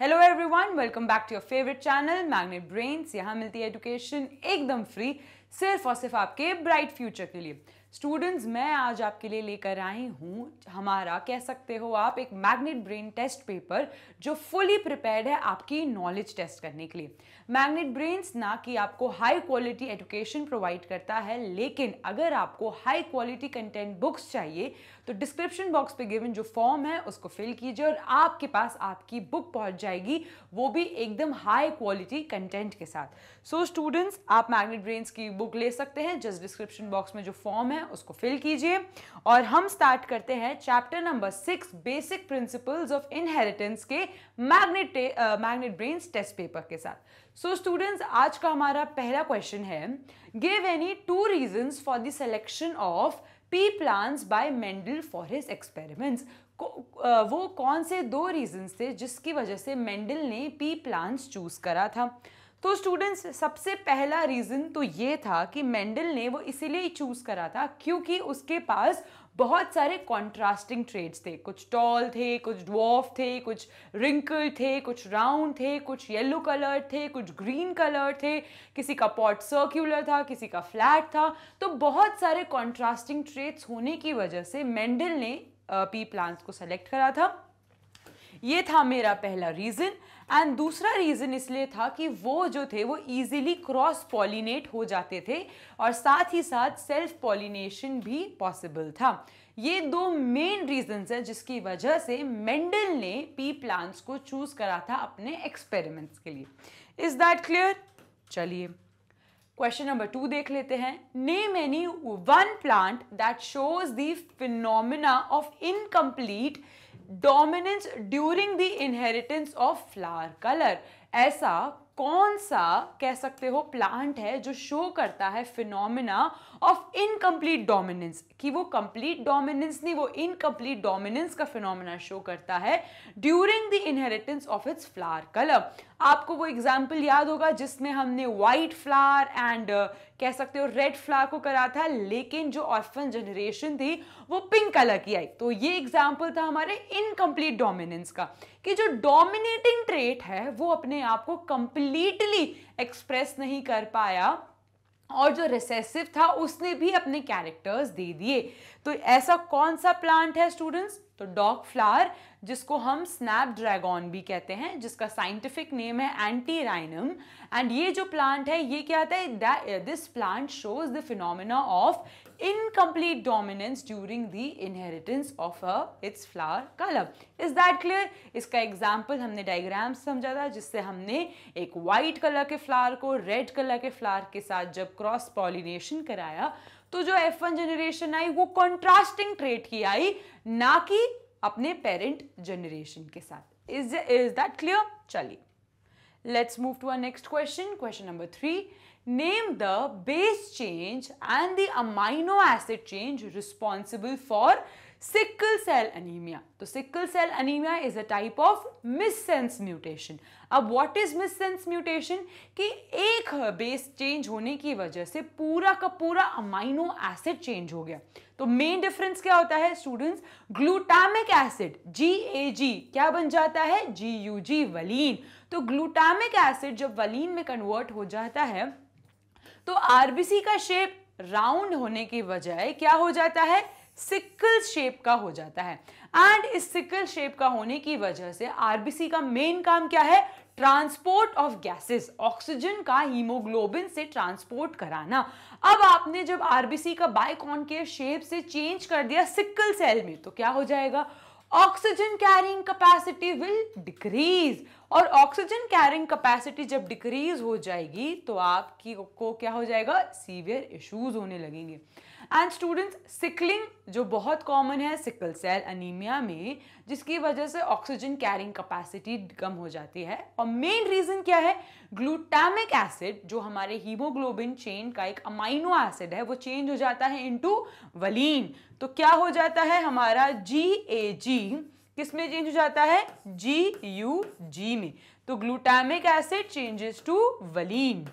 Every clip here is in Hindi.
Hello everyone welcome back to your favourite channel Magnet Brains यहाँ मिलती है एजुकेशन एकदम फ्री सिर्फ और सिर्फ आपके ब्राइट फ्यूचर के लिए स्टूडेंट्स मैं आज आपके लिए लेकर आई हूँ हमारा कह सकते हो आप एक मैग्नेट ब्रेन टेस्ट पेपर जो फुली प्रिपेयर्ड है आपकी नॉलेज टेस्ट करने के लिए मैग्नेट ब्रेन्स ना कि आपको हाई क्वालिटी एजुकेशन प्रोवाइड करता है लेकिन अगर आपको हाई क्वालिटी कंटेंट बुक्स चाहिए तो डिस्क्रिप्शन बॉक्स पे गिवन जो फॉर्म है उसको फिल कीजिए और आपके पास आपकी बुक पहुंच जाएगी वो भी एकदम हाई क्वालिटी कंटेंट के साथ सो so, स्टूडेंट्स आप मैग्नेट ब्रेन्स की बुक ले सकते हैं जस्ट डिस्क्रिप्शन बॉक्स में जो फॉर्म है उसको फिल कीजिए और हम स्टार्ट करते हैं chapter number six basic principles of inheritance के Magnet Magnet Brains test paper के साथ सो so, स्टूडेंट्स आज का हमारा पहला क्वेश्चन है give any two reasons for the selection of pea plants by Mendel for his experiments वो कौन से दो रीजंस थे जिसकी वजह से मेंडल ने पी प्लांट्स चूज़ करा था तो स्टूडेंट्स सबसे पहला रीज़न तो ये था कि मेंडल ने वो इसीलिए चूज़ करा था क्योंकि उसके पास बहुत सारे कॉन्ट्रास्टिंग ट्रेड्स थे कुछ टॉल थे कुछ ड्वॉफ थे कुछ रिंकल थे कुछ राउंड थे कुछ येलो कलर थे कुछ ग्रीन कलर थे किसी का पॉट सर्क्यूलर था किसी का फ्लैट था तो बहुत सारे कॉन्ट्रास्टिंग ट्रेड्स होने की वजह से मेंडल ने पी प्लांट्स को सेलेक्ट करा था ये था मेरा पहला रीज़न एंड दूसरा रीज़न इसलिए था कि वो जो थे वो ईजिली क्रॉस पॉलिनेट हो जाते थे और साथ ही साथ सेल्फ पॉलिनेशन भी पॉसिबल था ये दो मेन रीजंस हैं जिसकी वजह से मेंडल ने पी प्लांट्स को चूज़ करा था अपने एक्सपेरिमेंट्स के लिए इज़ दैट क्लियर चलिए क्वेश्चन नंबर टू देख लेते हैं name any one plant that shows the phenomena of incomplete dominance during the inheritance of flower colour ऐसा कौन सा कह सकते हो प्लांट है जो शो करता है फिनोमिना ऑफ इनकम्प्लीट डोमिनेंस कि वो कंप्लीट डोमिनेंस नहीं वो इनकम्प्लीट डोमिनेंस का फिनोमिना शो करता है during the inheritance of its flower colour आपको वो एग्जाम्पल याद होगा जिसमें हमने व्हाइट फ्लावर एंड कह सकते हो रेड फ्लावर को करा था लेकिन जो ऑर्फन जनरेशन थी वो पिंक कलर की आई तो ये एग्जाम्पल था हमारे इनकम्प्लीट डोमिनेंस का कि जो डोमिनेटिंग ट्रेट है वो अपने आप को कंप्लीटली एक्सप्रेस नहीं कर पाया और जो रिसेसिव था उसने भी अपने कैरेक्टर्स दे दिए तो ऐसा कौन सा प्लांट है स्टूडेंट्स तो डॉग फ्लावर जिसको हम स्नैप ड्रैगन भी कहते हैं जिसका साइंटिफिक नेम है एंटी राइनम एंड ये जो प्लांट है ये क्या आता है this plant shows the phenomena of incomplete dominance during the inheritance of a its flower color. Is that clear इसका एग्जाम्पल हमने डायग्राम समझा था जिससे हमने एक वाइट कलर के फ्लावर को रेड कलर के फ्लावर के साथ जब क्रॉस पॉलिनेशन कराया तो जो एफ वन जनरेशन आई वो कॉन्ट्रास्टिंग ट्रेट की आई ना कि अपने पेरेंट जनरेशन के साथ इज इज दैट क्लियर चलिए Let's move to our next question. Question number three. Name the base change and the amino acid change responsible for sickle cell anaemia तो sickle cell anaemia is a type of missense mutation अब व्हाट इज मिससेंस म्यूटेशन कि एक बेस चेंज होने की वजह से पूरा का पूरा अमाइनो एसिड चेंज हो गया तो मेन डिफरेंस क्या होता है students glutamic acid G A G क्या बन जाता है जी यू जी वलीन तो ग्लूटामिक एसिड जब वलीन में कन्वर्ट हो जाता है तो आरबीसी का शेप राउंड होने की बजाय क्या हो जाता है सिकल शेप का हो जाता है एंड इस सिकल शेप का होने की वजह से आरबीसी का मेन काम क्या है ट्रांसपोर्ट ऑफ गैसेस ऑक्सीजन का हीमोग्लोबिन से ट्रांसपोर्ट कराना अब आपने जब आरबीसी का के शेप से चेंज कर दिया सिकल सेल में तो क्या हो जाएगा oxygen carrying capacity will decrease और ऑक्सीजन कैरिंग कैपेसिटी जब डिक्रीज हो जाएगी तो आपकी को क्या हो जाएगा सीवियर इश्यूज होने लगेंगे एंड स्टूडेंट्स सिकलिंग जो बहुत कॉमन है सिकल सेल अनीमिया में जिसकी वजह से ऑक्सीजन कैरिंग कैपेसिटी कम हो जाती है और मेन रीज़न क्या है ग्लूटामिक एसिड जो हमारे हीमोग्लोबिन चेन का एक अमाइनो एसिड है वो चेंज हो जाता है इनटू वलीन तो क्या हो जाता है हमारा जी ए जी किस में चेंज हो जाता है जी यू जी में तो glutamic acid changes to valine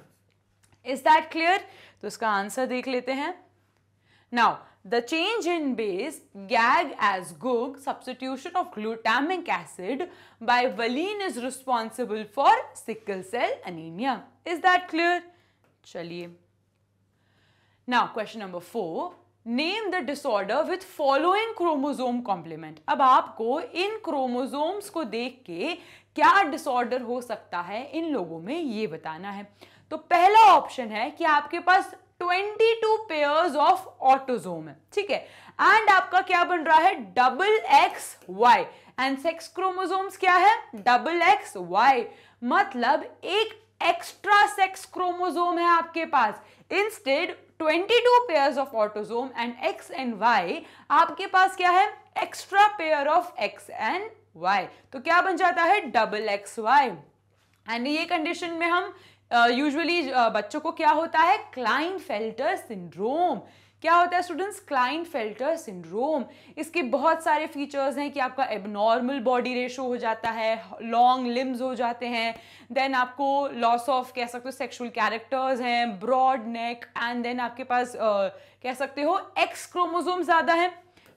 is that clear तो इसका आंसर देख लेते हैं Now, the change in base GAG as GUG substitution of glutamic acid by valine is responsible for sickle cell anemia. Is that clear? Chaliye. Now question number four. Name the disorder with following chromosome complement. अब आपको इन क्रोमोजोम्स को देख के क्या डिसऑर्डर हो सकता है इन लोगों में ये बताना है तो पहला ऑप्शन है कि आपके पास twenty two pairs of autosome है ठीक है एंड आपका क्या बन रहा है double X Y and sex chromosomes क्या है डबल एक्स वाई मतलब एक एक्स्ट्रा सेक्स क्रोमोजोम है आपके पास instead 22 pairs of autosome and X and Y आपके पास क्या है extra pair of X and Y तो क्या बन जाता है डबल एक्स वाई एंड ये कंडीशन में हम यूजुअली uh, uh, बच्चों को क्या होता है क्लाइन फेल्टर सिंड्रोम क्या होता है स्टूडेंट्स क्लाइन फेल्टर सिंड्रोम इसके बहुत सारे फीचर्स हैं कि आपका एबनॉर्मल बॉडी रेशो हो जाता है लॉन्ग लिम्स हो जाते हैं देन आपको लॉस ऑफ कह सकते हो सेक्सुअल कैरेक्टर्स हैं ब्रॉड नेक एंड देन आपके पास uh, कह सकते हो एक्स क्रोमोजोम ज़्यादा है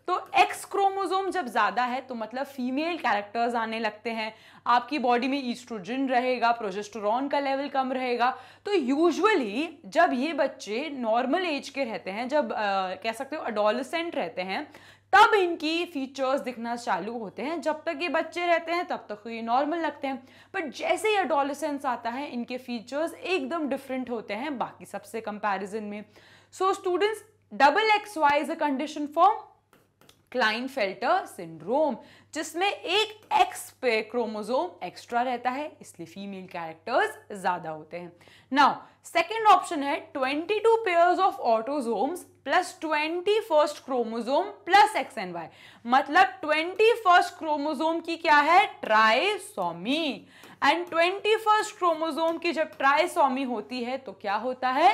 तो एक्स क्रोमोजोम जब ज़्यादा है तो मतलब फीमेल कैरेक्टर्स आने लगते हैं आपकी बॉडी में ईस्ट्रोजन रहेगा प्रोजेस्टोरॉन का लेवल कम रहेगा तो यूजुअली जब ये बच्चे नॉर्मल एज के रहते हैं जब आ, कह सकते हो अडोलसेंट रहते हैं तब इनकी फीचर्स दिखना चालू होते हैं जब तक ये बच्चे रहते हैं तब तक ये नॉर्मल लगते हैं बट जैसे ही अडोलसेंस आता है इनके फीचर्स एकदम डिफरेंट होते हैं बाकी सबसे कंपैरिजन में so students double X Y is a condition for Klinefelter syndrome जिसमें एक एक्स पे क्रोमोजोम एक्स्ट्रा रहता है इसलिए फीमेल कैरेक्टर्स ज्यादा होते हैं नाउ सेकेंड ऑप्शन है 22 two pairs of autosomes plus twenty first chromosome plus X and Y मतलब ट्वेंटी फर्स्ट क्रोमोजोम की क्या है trisomy and twenty first chromosome की जब ट्राइसोमी होती है तो क्या होता है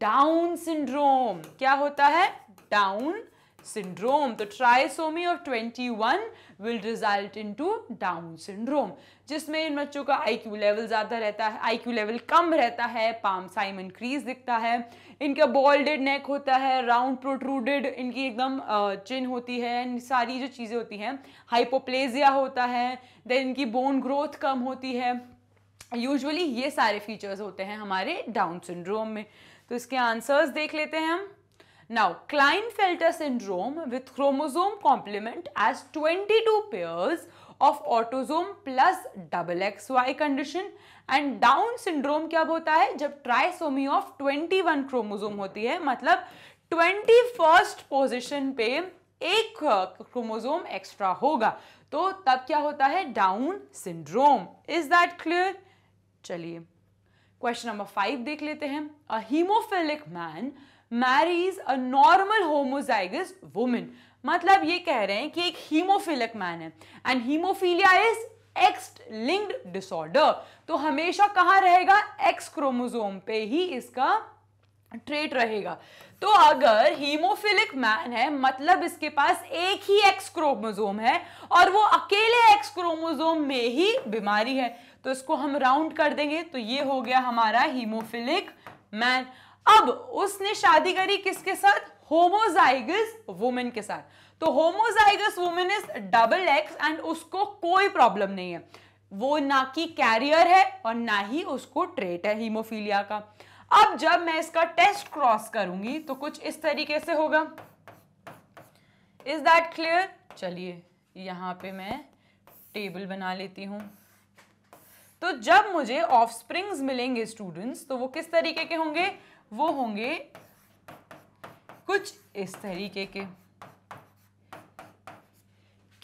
डाउन सिंड्रोम क्या होता है डाउन सिंड्रोम तो trisomy of twenty one will result in to Down syndrome जिसमें इन बच्चों का आई क्यू लेवल ज़्यादा रहता है आई क्यू लेवल कम रहता है पाम साइम इंक्रीज दिखता है इनका बॉल्डेड नेक होता है राउंड प्रोट्रूडेड इनकी एकदम चिन होती है सारी जो चीज़ें होती हैं हाइपोप्लेजिया होता है देन इनकी बोन ग्रोथ कम होती है यूजुअली ये सारे फीचर्स होते हैं हमारे डाउन सिंड्रोम में तो इसके आंसर्स देख लेते हैं हम Now, Klinefelter syndrome with chromosome complement as 22 pairs of autosome plus double X Y condition and Down syndrome क्या होता है जब ट्राइसोमी ऑफ 21 क्रोमोजोम होती है मतलब ट्वेंटी फर्स्ट पोजिशन पे एक क्रोमोजोम एक्स्ट्रा होगा तो तब क्या होता है Down syndrome is that clear चलिए क्वेश्चन नंबर फाइव देख लेते हैं a haemophilic man marries a normal homozygous women मतलब ये कह रहे हैं कि एक हीमोफिलिक मैन है and haemophilia is X linked disorder तो हमेशा कहाँ रहेगा एक्स क्रोमोजोम पे ही इसका ट्रेट रहेगा तो अगर हीमोफिलिक मैन है मतलब इसके पास एक ही एक्स क्रोमोजोम है और वो अकेले एक्स क्रोमोजोम में ही बीमारी है तो इसको हम राउंड कर देंगे तो ये हो गया हमारा हीमोफिलिक मैन अब उसने शादी करी किसके साथ होमोजाइगस वुमेन के साथ तो homozygous women is double X and उसको कोई प्रॉब्लम नहीं है वो ना कि कैरियर है और ना ही उसको ट्रेट है हीमोफीलिया का अब जब मैं इसका टेस्ट क्रॉस करूंगी तो कुछ इस तरीके से होगा इज दैट क्लियर चलिए यहां पे मैं टेबल बना लेती हूं तो जब मुझे ऑफ मिलेंगे स्टूडेंट्स तो वो किस तरीके के होंगे वो होंगे कुछ इस तरीके के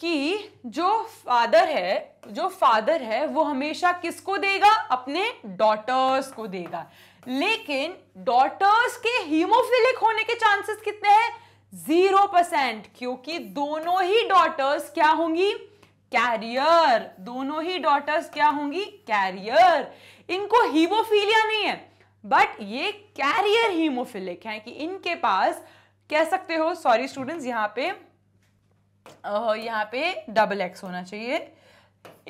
कि जो फादर है जो फादर है वो हमेशा किसको देगा अपने डॉटर्स को देगा लेकिन डॉटर्स के हीमोफिलिक होने के चांसेस कितने हैं जीरो परसेंट क्योंकि दोनों ही डॉटर्स क्या होंगी कैरियर दोनों ही डॉटर्स क्या होंगी कैरियर इनको हीमोफीलिया नहीं है बट ये कैरियर हीमोफिलिक है कि इनके पास कह सकते हो सॉरी स्टूडेंट्स यहाँ पे यहाँ पे डबल एक्स होना चाहिए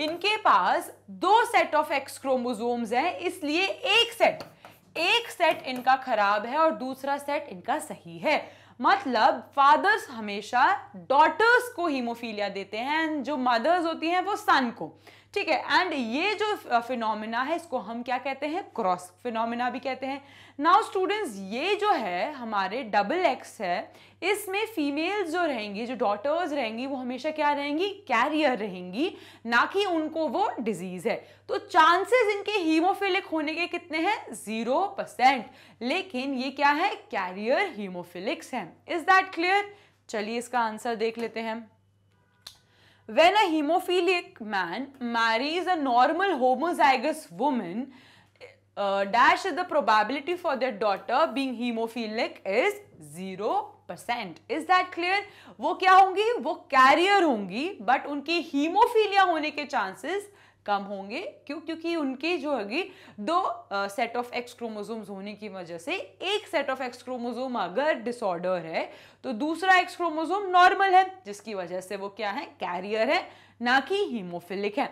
इनके पास दो सेट ऑफ एक्स क्रोमोजोम्स हैं इसलिए एक सेट एक सेट इनका खराब है और दूसरा सेट इनका सही है मतलब फादर्स हमेशा डॉटर्स को हीमोफीलिया देते हैं एंड जो मदर्स होती हैं वो सन को ठीक है एंड ये जो फिनोमिना है इसको हम क्या कहते हैं क्रॉस फिनोमिना भी कहते हैं नाउ स्टूडेंट्स ये जो है हमारे डबल एक्स है इसमें फीमेल्स जो रहेंगी जो डॉटर्स रहेंगी वो हमेशा क्या रहेंगी कैरियर रहेंगी ना कि उनको वो डिजीज है तो चांसेस इनके हीमोफिलिक होने के कितने हैं जीरो परसेंट लेकिन ये क्या है कैरियर हीमोफिलिक्स है इज दैट क्लियर चलिए इसका आंसर देख लेते हैं when a hemophilic man marries a normal homozygous woman, uh, dash is the probability for their daughter being hemophilic is 0%. Is that clear? wo kya hongi wo carrier hongi but unki hemophilia hone ke chances 0% कम होंगे क्यों क्योंकि उनके जो है दो सेट ऑफ एक्स क्रोमोजोम्स होने की वजह से एक सेट ऑफ एक्स क्रोमोजोम अगर डिसऑर्डर है तो दूसरा एक्स क्रोमोजोम नॉर्मल है जिसकी वजह से वो क्या है कैरियर है ना कि हीमोफिलिक है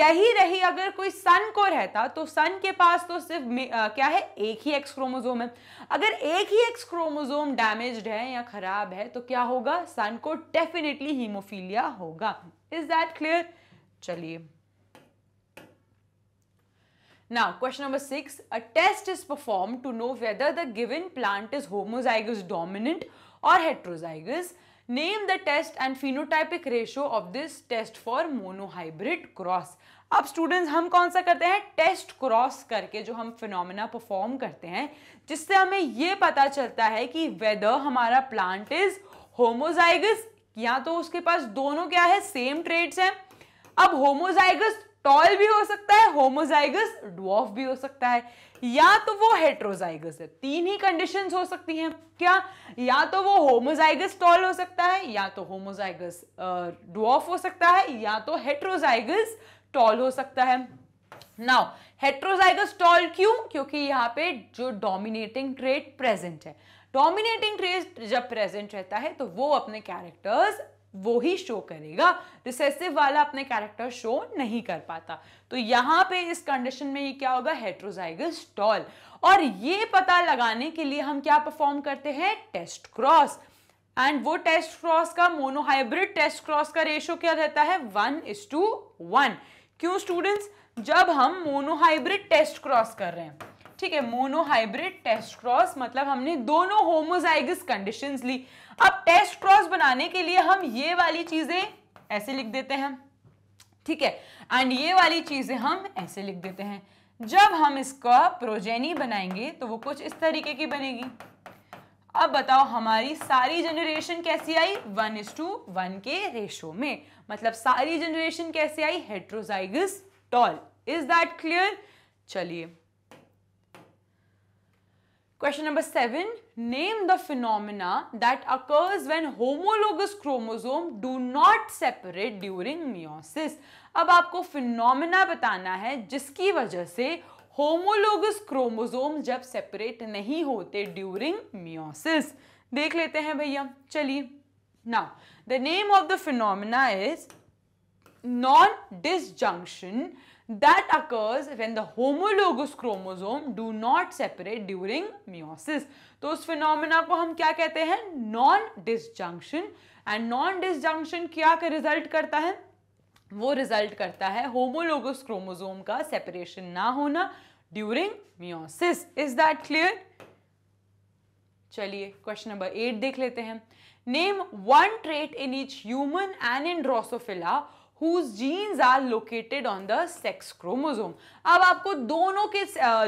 यही रही अगर कोई सन को रहता तो सन के पास तो सिर्फ आ, क्या है एक ही एक्स क्रोमोजोम है अगर एक ही एक्स क्रोमोजोम डैमेज्ड है या खराब है तो क्या होगा सन को डेफिनेटली हीमोफीलिया होगा इज दैट क्लियर चलिए Now, question number six, a test is performed to know whether the given plant is homozygous dominant or heterozygous. Name the test and phenotypic ratio of this test for monohybrid cross. अब स्टूडेंट्स हम कौन सा करते हैं टेस्ट क्रॉस करके जो हम फिनोमिना परफॉर्म करते हैं जिससे हमें ये पता चलता है कि वेदर हमारा प्लांट इज होमोजाइगस या तो उसके पास दोनों क्या है सेम ट्रेड्स हैं अब होमोजाइगस टॉल भी हो सकता है होमोजाइगस ड्वॉफ भी हो सकता है या तो वो हेट्रोजाइगस है तीन ही कंडीशन हो सकती हैं क्या या तो वो होमोजाइगस टॉल हो सकता है या तो होमोजाइगस ड्वॉफ हो सकता है या तो हेट्रोजाइगस टॉल हो सकता है नाउ हेट्रोजाइगस टॉल क्यों क्योंकि यहाँ पे जो डोमिनेटिंग ट्रेट प्रेजेंट है डोमिनेटिंग ट्रेट जब प्रेजेंट रहता है तो वो अपने कैरेक्टर्स वो ही शो करेगा रिसेसिव वाला अपने कैरेक्टर शो नहीं कर पाता तो यहाँ पे इस कंडीशन में ये क्या होगा हेट्रोजाइगस टॉल और ये पता लगाने के लिए हम क्या परफॉर्म करते हैं टेस्ट क्रॉस एंड वो टेस्ट क्रॉस का मोनोहाइब्रिड टेस्ट क्रॉस का रेशो क्या रहता है वन इज टू वन क्यों स्टूडेंट्स जब हम मोनोहाइब्रिड टेस्ट क्रॉस कर रहे हैं ठीक है मोनोहाइब्रिड टेस्ट क्रॉस मतलब हमने दोनों होमोजाइगस कंडीशन ली अब टेस्ट क्रॉस बनाने के लिए हम ये वाली चीजें ऐसे लिख देते हैं ठीक है एंड ये वाली चीजें हम ऐसे लिख देते हैं जब हम इसका प्रोजेनी बनाएंगे तो वो कुछ इस तरीके की बनेगी अब बताओ हमारी सारी जनरेशन कैसी आई वन इज टू वन के रेशो में मतलब सारी जनरेशन कैसे आई heterozygous tall is that clear चलिए Question number seven, name the phenomena that occurs when homologous chromosome do not separate during meiosis. अब आपको phenomena बताना है जिसकी वजह से होमोलोगस क्रोमोसोम जब सेपरेट नहीं होते ड्यूरिंग मियोसिस देख लेते हैं भैया चलिए now the name of the phenomena is non disjunction that occurs when the homologous chromosome do not separate during meiosis. तो उस फिनोमिना को हम क्या कहते हैं non disjunction and non disjunction क्या का रिजल्ट करता है वो रिजल्ट करता है होमोलोगस क्रोमोजोम का सेपरेशन ना होना during meiosis is that clear चलिए क्वेश्चन नंबर एट देख लेते हैं name one trait in each human and in Drosophila whose genes are located on the sex chromosome. अब आपको दोनों के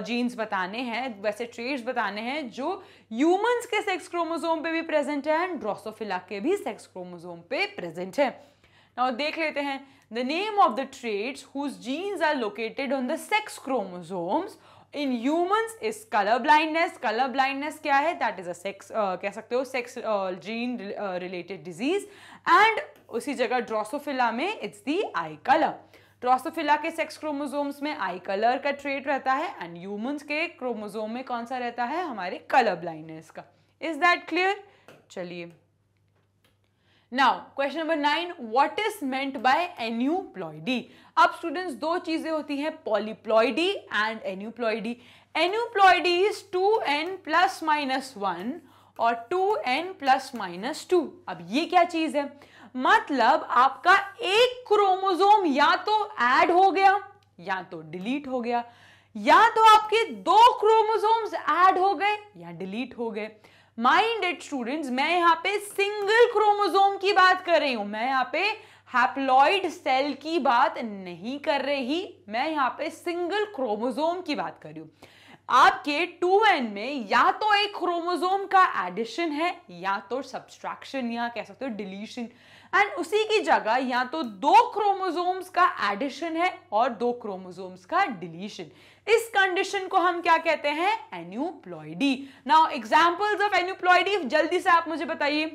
जीन्स बताने हैं वैसे ट्रेड्स बताने हैं जो ह्यूमंस के सेक्स क्रोमोसोम पे भी प्रेजेंट है एंड ड्रोसोफिला के भी सेक्स क्रोमोसोम पे प्रेजेंट है नाउ देख लेते हैं the name of the traits whose genes are located on the sex chromosomes in humans is colour blindness colour blindness क्या है दैट इज अ सेक्स कह सकते हो sex gene related disease and उसी जगह ड्रोसोफिला में it's the eye colour Drosophila के सेक्स क्रोमोजोम्स में आई कलर का ट्रेट रहता है एंड ह्यूमंस के क्रोमोजोम में कौन सा रहता है हमारे कलर ब्लाइंडनेस का इज दैट क्लियर चलिए now question number nine what is meant by aneuploidy अब स्टूडेंट्स दो चीजें होती हैं polyploidy and aneuploidy aneuploidy is two n plus minus one और two n plus minus two अब ये क्या चीज है मतलब आपका एक क्रोमोजोम या तो ऐड हो गया या तो डिलीट हो गया या तो आपके दो क्रोमोसोम्स ऐड हो गए या डिलीट हो गए माइंड इट स्टूडेंट्स मैं यहाँ पे सिंगल क्रोमोजोम की बात कर रही हूं मैं यहाँ पे हैप्लॉइड सेल की बात नहीं कर रही मैं यहाँ पे सिंगल क्रोमोजोम की बात कर रही हूं आपके 2n में या तो एक क्रोमोसोम का एडिशन है या तो सब्सट्रैक्शन या कह सकते हो डिलीशन एंड उसी की जगह या तो दो क्रोमोसोम्स का एडिशन है और दो क्रोमोसोम्स का डिलीशन इस कंडीशन को हम क्या कहते हैं aneuploidy now examples of aneuploidy जल्दी से आप मुझे बताइए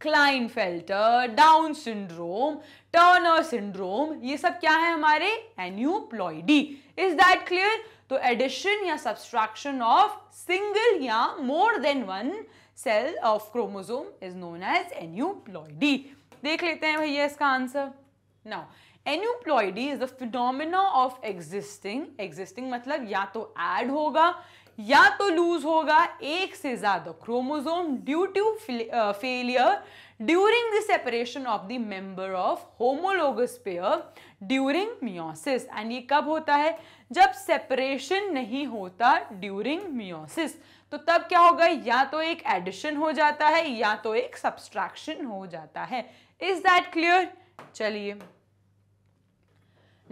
Klinefelter Down syndrome Turner syndrome ये सब क्या है हमारे एन्यूप्लॉयडी इज दैट क्लियर तो एडिशन या सब्सट्रैक्शन ऑफ सिंगल या more than one cell of chromosome is known as aneuploidy देख लेते हैं भैया इसका answer now aneuploidy is the phenomena of existing existing मतलब या तो एड होगा या तो लूज होगा एक से ज्यादा chromosome due to failure during the separation of the member of homologous pair during meiosis and ये कब होता है जब सेपरेशन नहीं होता ड्यूरिंग मियोसिस तो तब क्या होगा या तो एक एडिशन हो जाता है या तो एक सब्सट्रैक्शन हो जाता है इज दैट क्लियर चलिए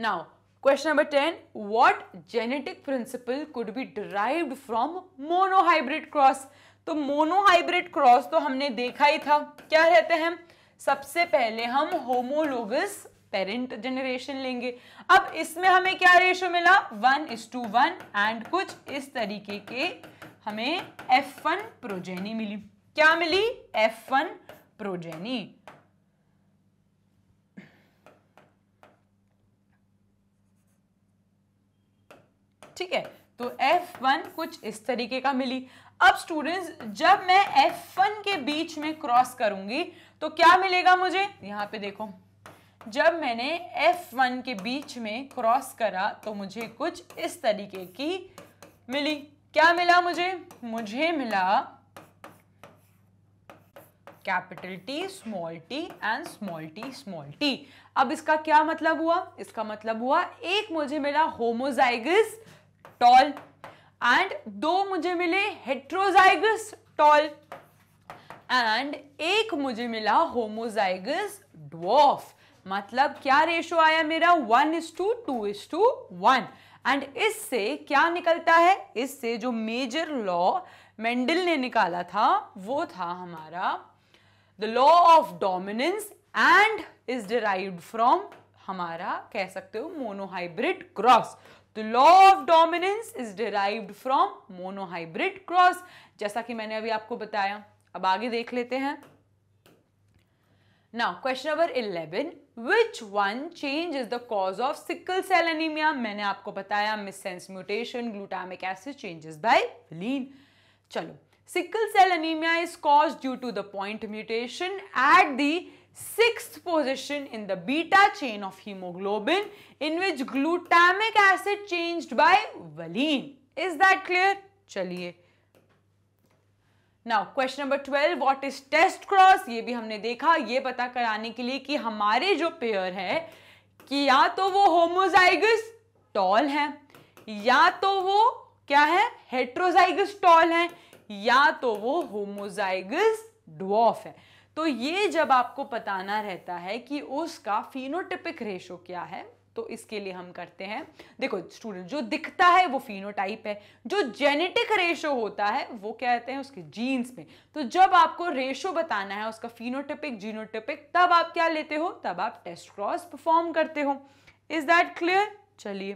now question number ten what genetic principle could be derived from monohybrid cross तो मोनोहाइब्रिड क्रॉस तो हमने देखा ही था क्या रहते हैं सबसे पहले हम होमोलोगस पेरेंट जनरेशन लेंगे अब इसमें हमें क्या रेशो मिला one is to one and कुछ इस तरीके के हमें एफ वन प्रोजेनी मिली क्या मिली एफ वन प्रोजेनी ठीक है तो F1 कुछ इस तरीके का मिली अब स्टूडेंट्स जब मैं F1 के बीच में क्रॉस करूंगी तो क्या मिलेगा मुझे यहां पे देखो जब मैंने F1 के बीच में क्रॉस करा तो मुझे कुछ इस तरीके की मिली क्या मिला मुझे मुझे मिला capital T small t and small t small t अब इसका क्या मतलब हुआ इसका मतलब हुआ एक मुझे मिला होमोजाइगस टॉल एंड दो मुझे मिले हेट्रोजाइगस टॉल एंड एक मुझे मिला होमोजाइगस ड्वॉफ मतलब क्या रेशो आया मेरा one is to two is to one and इससे क्या निकलता है इससे जो मेजर लॉ मेंडल ने निकाला था वो था हमारा the law of dominance and is derived from हमारा कह सकते हो monohybrid cross the law of dominance is derived from monohybrid cross जैसा कि मैंने अभी आपको बताया अब आगे देख लेते हैं now question number eleven which one change is the cause of sickle cell anaemia मैंने आपको बताया missense mutation glutamic acid changes by valine चलो sickle cell anaemia is cause due to the point mutation at the sixth position in the beta chain of hemoglobin in which glutamic acid changed by valine. Is that clear? चलिए now question number twelve what is test cross ये भी हमने देखा ये पता कराने के लिए कि हमारे जो पेयर है कि या तो वो होमोजाइगस टॉल है या तो वो क्या है हेट्रोजाइगस टॉल है या तो वो होमोजाइगस डॉफ है तो ये जब आपको बताना रहता है कि उसका फिनोटिपिक रेशो क्या है तो इसके लिए हम करते हैं देखो स्टूडेंट जो दिखता है वो फिनोटाइप है जो जेनेटिक रेशो होता है वो क्या कहते हैं उसके जीन्स में तो जब आपको रेशो बताना है उसका फिनोटिपिक जीनोटिपिक तब आप क्या लेते हो तब आप टेस्ट क्रॉस परफॉर्म करते हो इज दैट क्लियर चलिए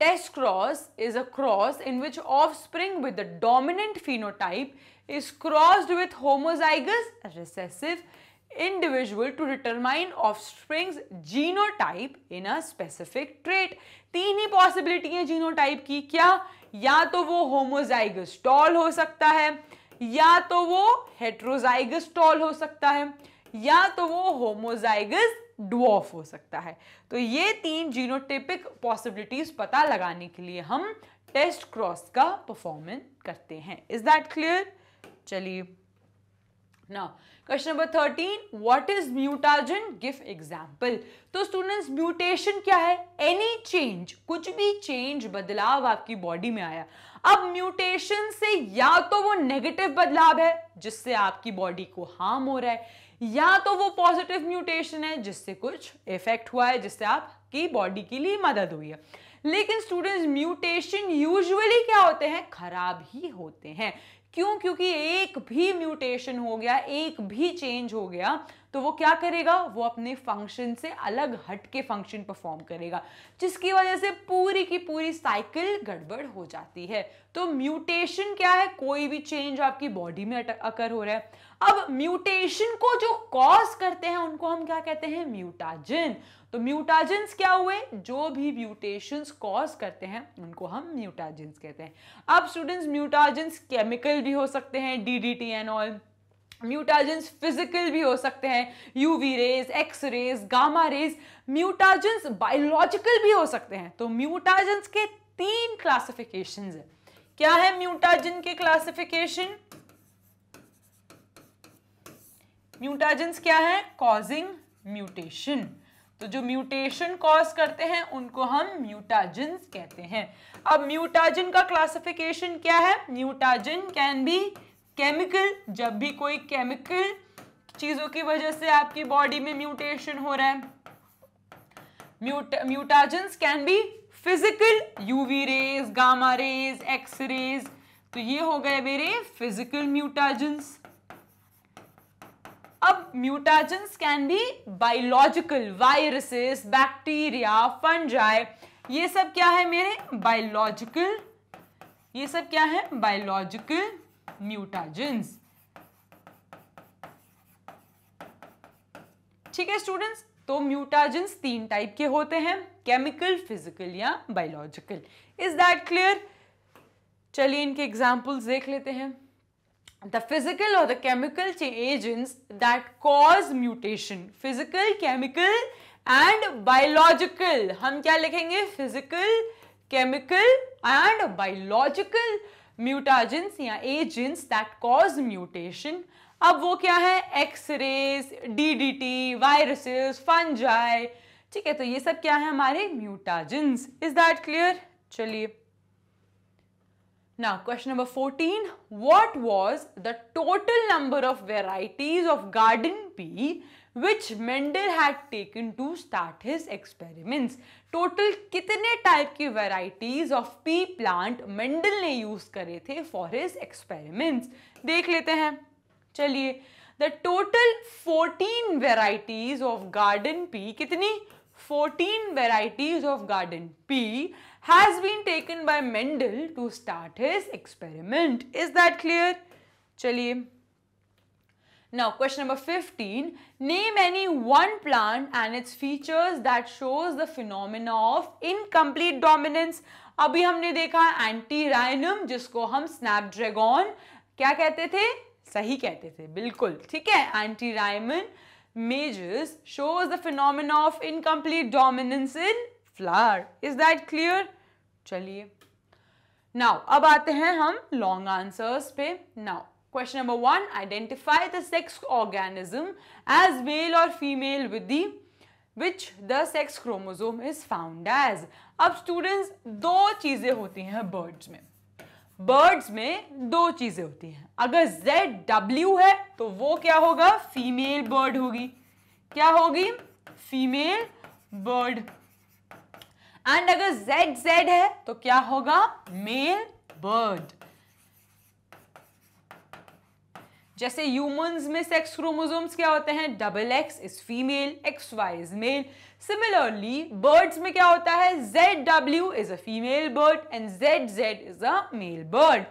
test cross is a cross in which ऑफ स्प्रिंग with the dominant phenotype is crossed with homozygous recessive individual to determine offspring genotype in a specific trait तीन ही पॉसिबिलिटी है जीनोटाइप की क्या या तो वो होमोजाइगस टॉल हो सकता है या तो वो हेट्रोजाइगस टॉल हो सकता है या तो वो होमोजाइगस डुऑफ हो सकता है तो ये तीन जीनोटिपिक पॉसिबिलिटीज पता लगाने के लिए हम टेस्ट क्रॉस का परफॉर्मेंस करते हैं इज दैट क्लियर चलिए Now, question number 13, what is mutagen? Give example. तो students, mutation क्या है Any change, कुछ भी change, बदलाव आपकी body में आया अब mutation से या तो वो negative बदलाव है जिससे आपकी body को harm हो रहा है या तो वो positive mutation है जिससे कुछ effect हुआ है जिससे आपकी body के लिए मदद हुई है लेकिन स्टूडेंट्स म्यूटेशन यूजुअली क्या होते हैं खराब ही होते हैं क्यों क्योंकि एक भी म्यूटेशन हो गया एक भी चेंज हो गया तो वो क्या करेगा वो अपने फंक्शन से अलग हट के फंक्शन परफॉर्म करेगा जिसकी वजह से पूरी की पूरी साइकिल गड़बड़ हो जाती है तो म्यूटेशन क्या है कोई भी चेंज आपकी बॉडी में अकर हो रहा है अब म्यूटेशन को जो कॉज करते हैं उनको हम क्या कहते हैं म्यूटाजन तो म्यूटाजेंस क्या हुए जो भी म्यूटेशन कॉज करते हैं उनको हम म्यूटाजेंस कहते हैं अब स्टूडेंट्स म्यूटाजेंस केमिकल भी हो सकते हैं DDT and all mutagens physical भी हो सकते हैं UV rays X rays gamma rays mutagens biological भी हो सकते हैं तो म्यूटाजेंस के तीन क्लासिफिकेशन है क्या है म्यूटाजिन के क्लासिफिकेशन म्यूटाजेंस क्या है कॉजिंग म्यूटेशन तो जो म्यूटेशन कॉज करते हैं उनको हम म्यूटाजिन कहते हैं अब म्यूटाजिन का क्लासिफिकेशन क्या है म्यूटाजिन कैन बी केमिकल जब भी कोई केमिकल चीज़ों की वजह से आपकी बॉडी में म्यूटेशन हो रहा है mutagen mutagens can be physical UV rays gamma rays X rays तो ये हो गए मेरे फिजिकल म्यूटाजेंस अब mutagens can be biological viruses bacteria fungi ये सब क्या है मेरे बायोलॉजिकल ये सब क्या है बायोलॉजिकल म्यूटाजेंस ठीक है स्टूडेंट्स तो म्यूटाजेंस तीन टाइप के होते हैं केमिकल फिजिकल या बायोलॉजिकल इज दैट क्लियर चलिए इनके एग्जांपल्स देख लेते हैं the physical or the chemical agents that cause mutation physical chemical and biological hum kya likhenge physical chemical and biological mutagens ya agents that cause mutation ab wo kya hai x rays ddt viruses fungi theek hai to ye sab kya hai hamare mutagens is that clear चलिए Now question number 14. What was the total number of varieties of garden pea which Mendel had taken to start his experiments? Total कितने type की varieties of pea plant Mendel ने use करे थे for his experiments? देख लेते हैं चलिए The total 14 varieties of garden pea कितनी 14 varieties of garden pea has been taken by Mendel to start his experiment. Is that clear? Chaliye. Now question number 15. Name any one plant and its features that shows the phenomena of incomplete dominance. अभी हमने देखा एंटी राइनम जिसको हम Snapdragon. क्या कहते थे सही कहते थे बिल्कुल ठीक है Antirrhinum majus shows the phenomena of incomplete dominance flower is that clear चलिए नाउ अब आते हैं हम लॉन्ग आंसर्स पे now question number one identify the sex organism as male और female with the which the sex chromosome is found as अब स्टूडेंट्स दो चीज़ें होती हैं बर्ड्स में बर्ड्स में दो चीज़ें होती हैं अगर जेड डब्ल्यू है तो वो क्या होगा फीमेल बर्ड होगी क्या होगी फीमेल बर्ड एंड अगर जेड जेड है तो क्या होगा मेल बर्ड जैसे ह्यूमंस में सेक्स क्रोमोसोम्स क्या होते हैं double X is female X Y is male similarly birds में क्या होता है Z W is a female bird and Z Z is a male bird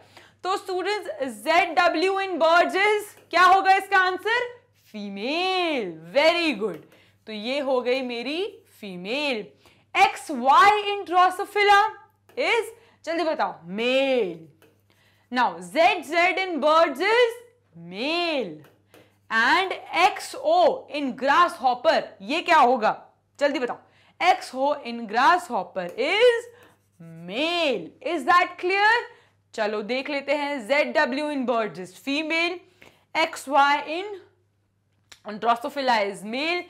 तो students Z W in birds is क्या होगा इसका आंसर फीमेल वेरी गुड तो ये हो गई मेरी female X Y in Drosophila is जल्दी बताओ male now Z Z in birds is male and X O in grasshopper ये क्या होगा जल्दी बताओ X O in grasshopper is male is that clear चलो देख लेते हैं Z W in bird is female X Y in Drosophila is male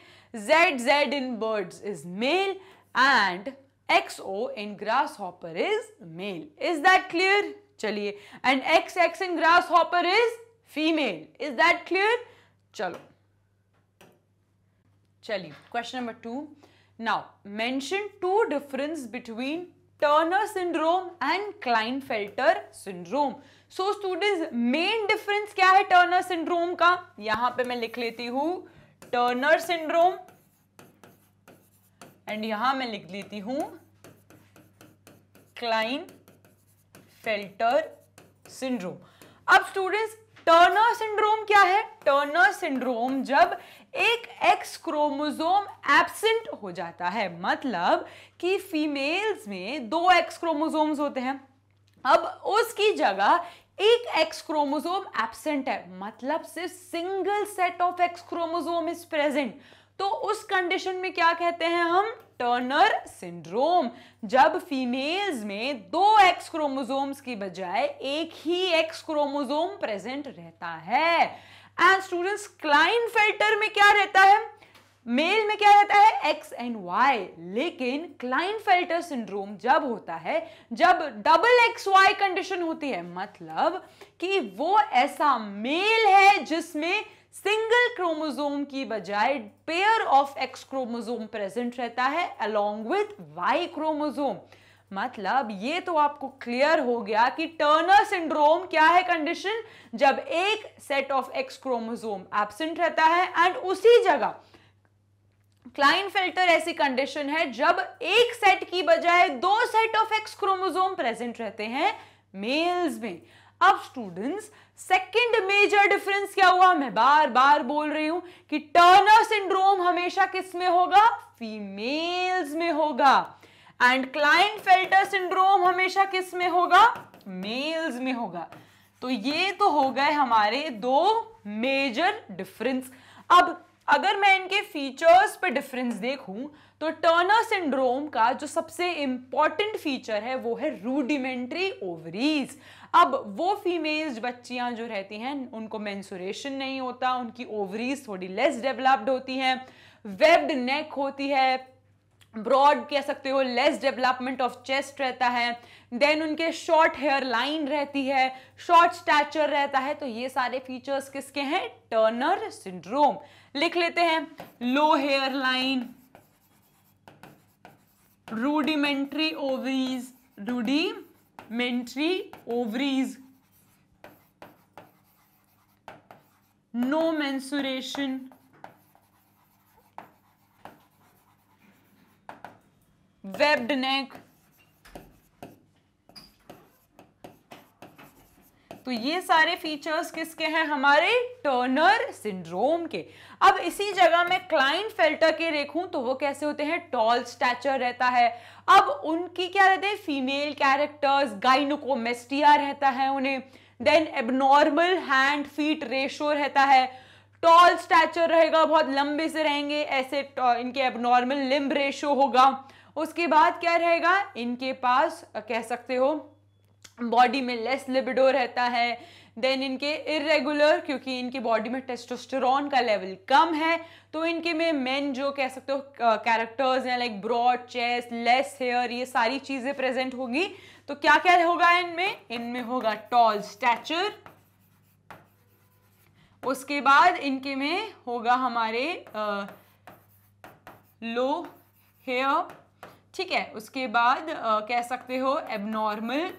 Z Z in birds is male and X O XO grass grasshopper is male is that clear चलिए and X XX in grasshopper is female. Is that clear? चलो चलिए question number two now mention two difference between Turner syndrome and Klinefelter syndrome so students main difference क्या है टर्नर सिंड्रोम का यहां पे मैं लिख लेती हूं टर्नर सिंड्रोम एंड यहां मैं लिख लेती हूं क्लाइन फेल्टर सिंड्रोम अब स्टूडेंट्स टर्नर सिंड्रोम क्या है टर्नर सिंड्रोम जब एक एक्स क्रोमोजोम एबसेंट हो जाता है मतलब कि फीमेल्स में दो एक्स क्रोमोजोम्स होते हैं अब उसकी जगह एक एक्स क्रोमोजोम एबसेंट है मतलब सिर्फ single set of X chromosome is present तो उस कंडीशन में क्या कहते हैं हम टर्नर सिंड्रोम जब फीमेल्स में दो एक्स क्रोमोजोम्स की बजाय एक ही एक्स क्रोमोजोम प्रेजेंट रहता है एंड स्टूडेंट्स क्लाइन फिल्टर में क्या रहता है मेल में क्या रहता है एक्स एंड वाई लेकिन क्लाइन फिल्टर सिंड्रोम जब होता है जब डबल एक्स वाई कंडीशन होती है मतलब कि वो ऐसा मेल है जिसमें सिंगल क्रोमोजोम की बजाय pair of X chromosome present रहता है अलोंग विद वाई क्रोमोजोम मतलब ये तो आपको क्लियर हो गया कि टर्नर सिंड्रोम क्या है कंडीशन जब एक set of X chromosome absent रहता है एंड उसी जगह क्लाइन फिल्टर ऐसी कंडीशन है जब एक सेट की बजाय दो set of X chromosome present रहते हैं मेल्स में अब स्टूडेंट्स सेकंड मेजर डिफरेंस क्या हुआ मैं बार बार बोल रही हूं कि टर्नर सिंड्रोम हमेशा किस में होगा फीमेल्स में होगा एंड क्लाइंट फेल्टर सिंड्रोम हमेशा किस में होगा मेल्स में होगा तो ये तो हो गए हमारे दो मेजर डिफरेंस अब अगर मैं इनके फीचर्स पे डिफरेंस देखूं तो टर्नर सिंड्रोम का जो सबसे इंपॉर्टेंट फीचर है वो है रूडिमेंट्री ओवरीज अब वो फीमेल्स बच्चियां जो रहती हैं उनको मैंसुरेशन नहीं होता उनकी ओवरीज थोड़ी लेस डेवलप्ड होती हैं वेब्ड नेक होती है ब्रॉड कह सकते हो लेस डेवलपमेंट ऑफ चेस्ट रहता है देन उनके शॉर्ट हेयर लाइन रहती है शॉर्ट स्टैचर रहता है तो ये सारे फीचर्स किसके हैं टर्नर सिंड्रोम लिख लेते हैं low hair line rudimentary ovaries rudimentary ovaries no mensuration webbed neck तो ये सारे फीचर्स किसके हैं हमारे टर्नर सिंड्रोम के अब इसी जगह मैं क्लाइन फिल्टर के देखूँ तो वो कैसे होते हैं टॉल स्टैचर रहता है अब उनकी क्या रहते हैं फीमेल कैरेक्टर्स गाइनोकोमेस्टिया रहता है उन्हें then abnormal hand feet ratio रहता है टॉल स्टैचर रहेगा बहुत लंबे से रहेंगे ऐसे तो इनके एबनॉर्मल लिम्ब रेशो होगा उसके बाद क्या रहेगा इनके पास कह सकते हो बॉडी में लेस लिबिडो रहता है देन इनके इरेगुलर क्योंकि इनकी बॉडी में टेस्टोस्टेरॉन का लेवल कम है तो इनके में मेन जो कह सकते हो कैरेक्टर्स हैं like broad chest less hair ये सारी चीज़ें प्रेजेंट होगी तो क्या क्या होगा इनमें इनमें होगा टॉल स्टैचर उसके बाद इनके में होगा हमारे लो हेयर ठीक है उसके बाद आ, कह सकते हो abnormal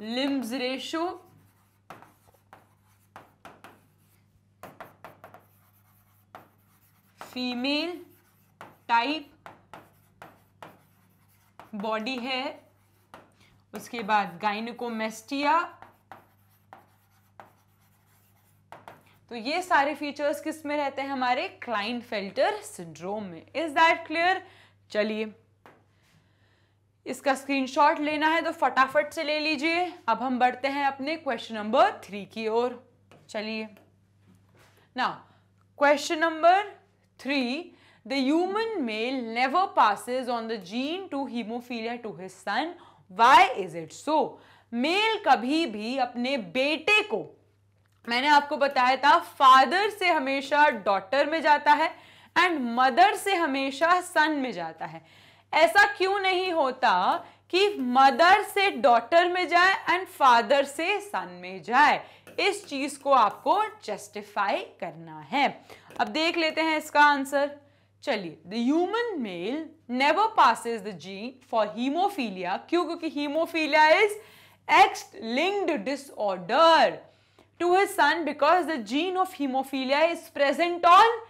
limbs ratio female type body है उसके बाद गाइनिकोमेस्टिया तो ये सारे फीचर्स किस में रहते हैं हमारे क्लाइन फिल्टर सिंड्रोम में इज दैट क्लियर चलिए इसका स्क्रीनशॉट लेना है तो फटाफट से ले लीजिए अब हम बढ़ते हैं अपने क्वेश्चन नंबर थ्री की ओर चलिए ना question number three the human male never passes on the gene to haemophilia to his son why is it so male कभी भी अपने बेटे को मैंने आपको बताया था फादर से हमेशा डॉटर में जाता है एंड मदर से हमेशा सन में जाता है ऐसा क्यों नहीं होता कि मदर से डॉटर में जाए एंड फादर से सन में जाए इस चीज को आपको जस्टिफाई करना है अब देख लेते हैं इसका आंसर चलिए the human male never passes the gene for haemophilia क्यों क्योंकि haemophilia is X linked disorder to his son because the gene of haemophilia is present on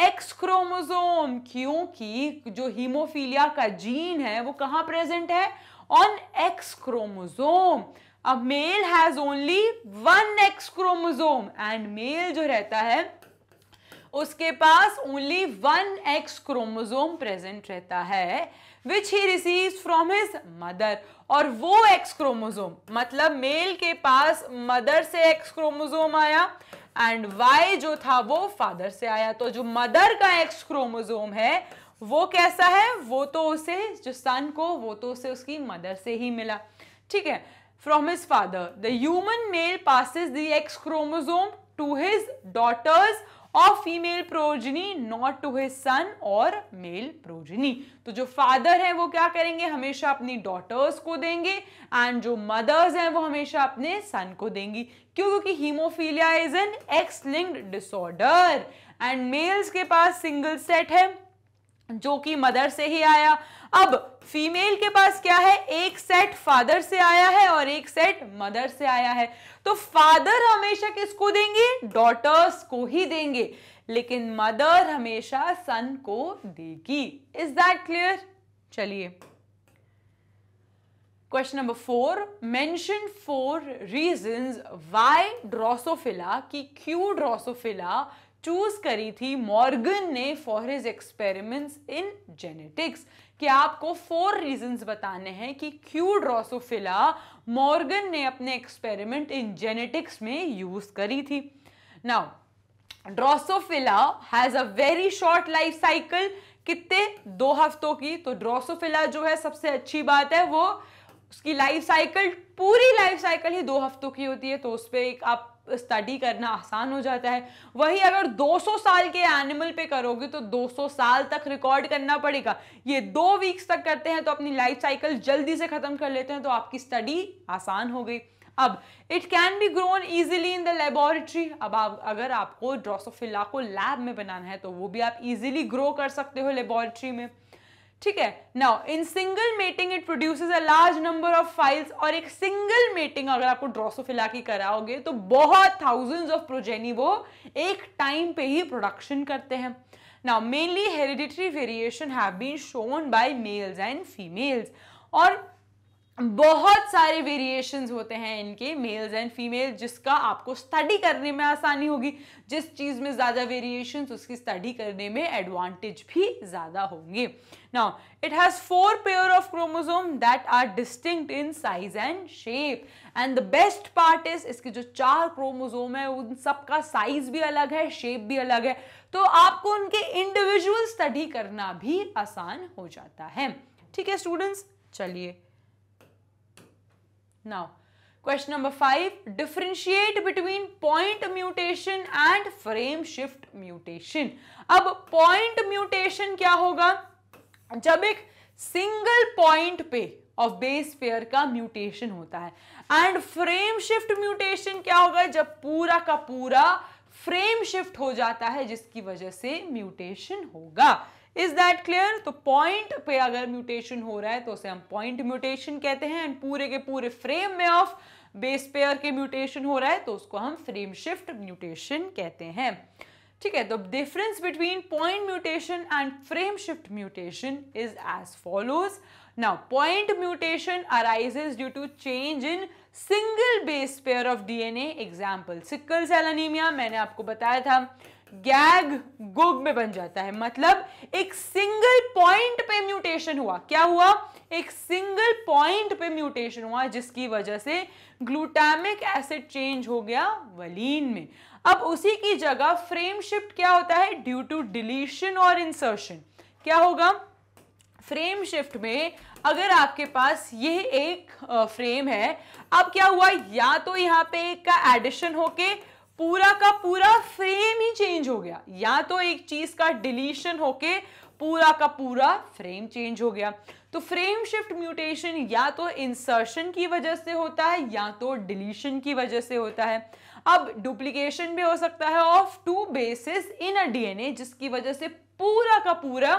X chromosome क्योंकि जो हीमोफीलिया का जीन है वो कहां प्रेजेंट है ऑन एक्स क्रोमोसोम अब male has only one X chromosome and male जो रहता है उसके पास only one X chromosome present रहता है which he receive from his mother और वो एक्स क्रोमोसोम मतलब मेल के पास मदर से एक्स क्रोमोसोम आया एंड वाई जो था वो फादर से आया तो जो मदर का एक्स क्रोमोजोम है वो कैसा है वो तो उसे जो सन को वो तो उसे उसकी मदर से ही मिला ठीक है from his father the human male passes the X chromosome to his daughters और female progeny not to his son और मेल प्रोजनी तो जो फादर है वो क्या करेंगे हमेशा अपनी डॉटर्स को देंगे एंड जो मदर्स हैं वो हमेशा अपने सन को देंगी क्यों क्योंकि haemophilia is an X linked disorder and males के पास सिंगल सेट है जो कि मदर से ही आया अब फीमेल के पास क्या है एक सेट फादर से आया है और एक सेट मदर से आया है तो फादर हमेशा किसको देंगे डॉटर्स को ही देंगे लेकिन मदर हमेशा सन को देगी इज दैट क्लियर चलिए question number four mention four reasons why Drosophila की क्यू ड्रोसोफिला चूज करी थी मॉर्गन ने for his experiments in genetics कि आपको फोर रीजंस बताने हैं कि क्यू ड्रोसोफिला मॉर्गन ने अपने एक्सपेरिमेंट इन जेनेटिक्स में यूज करी थी now Drosophila has a very short life cycle कितने दो हफ्तों की तो ड्रोसोफिला जो है सबसे अच्छी बात है वो उसकी लाइफ साइकिल पूरी लाइफ साइकिल ही दो हफ्तों की होती है तो उस पर एक आप स्टडी करना आसान हो जाता है वही अगर 200 साल के एनिमल पे करोगे तो 200 साल तक रिकॉर्ड करना पड़ेगा ये दो वीक्स तक करते हैं तो अपनी लाइफ साइकिल जल्दी से ख़त्म कर लेते हैं तो आपकी स्टडी आसान हो गई अब it can be grown easily in the laboratory अब आप अगर आपको ड्रोसोफिला को लैब में बनाना है तो वो भी आप इजिली ग्रो कर सकते हो लेबोरेटरी में ठीक है now in single mating it produces a large number of flies और एक सिंगल मेटिंग अगर आपको ड्रोसोफिला की कराओगे तो बहुत थाउजेंड्स ऑफ प्रोजेनी वो एक टाइम पे ही प्रोडक्शन करते हैं now mainly hereditary variation have been shown by males and females और बहुत सारे वेरिएशंस होते हैं इनके मेल्स एंड फीमेल जिसका आपको स्टडी करने में आसानी होगी जिस चीज़ में ज़्यादा वेरिएशंस उसकी स्टडी करने में एडवांटेज भी ज़्यादा होंगे now it has four pair of chromosome that are distinct in size and shape and the best part is इसके जो चार क्रोमोसोम है उन सबका साइज भी अलग है शेप भी अलग है तो आपको उनके इंडिविजुअल स्टडी करना भी आसान हो जाता है ठीक है स्टूडेंट्स चलिए now question number five: differentiate between point mutation and frame shift mutation अब point mutation क्या होगा जब एक सिंगल पॉइंट पे ऑफ बेस पेयर का म्यूटेशन होता है एंड फ्रेम शिफ्ट म्यूटेशन क्या होगा जब पूरा का पूरा फ्रेम शिफ्ट हो जाता है जिसकी वजह से म्यूटेशन होगा इज दैट क्लियर तो पॉइंट पे अगर म्यूटेशन हो रहा है तो उसे हम पॉइंट म्यूटेशन कहते हैं एंड पूरे के पूरे फ्रेम में ऑफ बेस पेयर के म्यूटेशन हो रहा है तो उसको हम फ्रेम शिफ्ट म्यूटेशन कहते हैं ठीक है तो difference between point mutation and frame shift mutation is as follows now point mutation arises due to change in single base pair of DNA example sickle cell anaemia मैंने आपको बताया था गैग गुग में बन जाता है मतलब एक सिंगल पॉइंट पे म्यूटेशन हुआ क्या हुआ एक सिंगल पॉइंट पे म्यूटेशन हुआ जिसकी वजह से ग्लूटामिक एसिड चेंज हो गया वलीन में अब उसी की जगह फ्रेम शिफ्ट क्या होता है ड्यू टू डिलीशन और इंसर्शन क्या होगा फ्रेम शिफ्ट में अगर आपके पास ये एक फ्रेम है अब क्या हुआ या तो यहाँ पे एक का एडिशन होके पूरा का पूरा फ्रेम ही चेंज हो गया या तो एक चीज का डिलीशन होके पूरा का पूरा फ्रेम चेंज हो गया तो फ्रेम शिफ्ट म्यूटेशन या तो इंसर्शन की वजह से होता है या तो डिलीशन की वजह से होता है अब डुप्लीकेशन भी हो सकता है of two bases in a DNA जिसकी वजह से पूरा का पूरा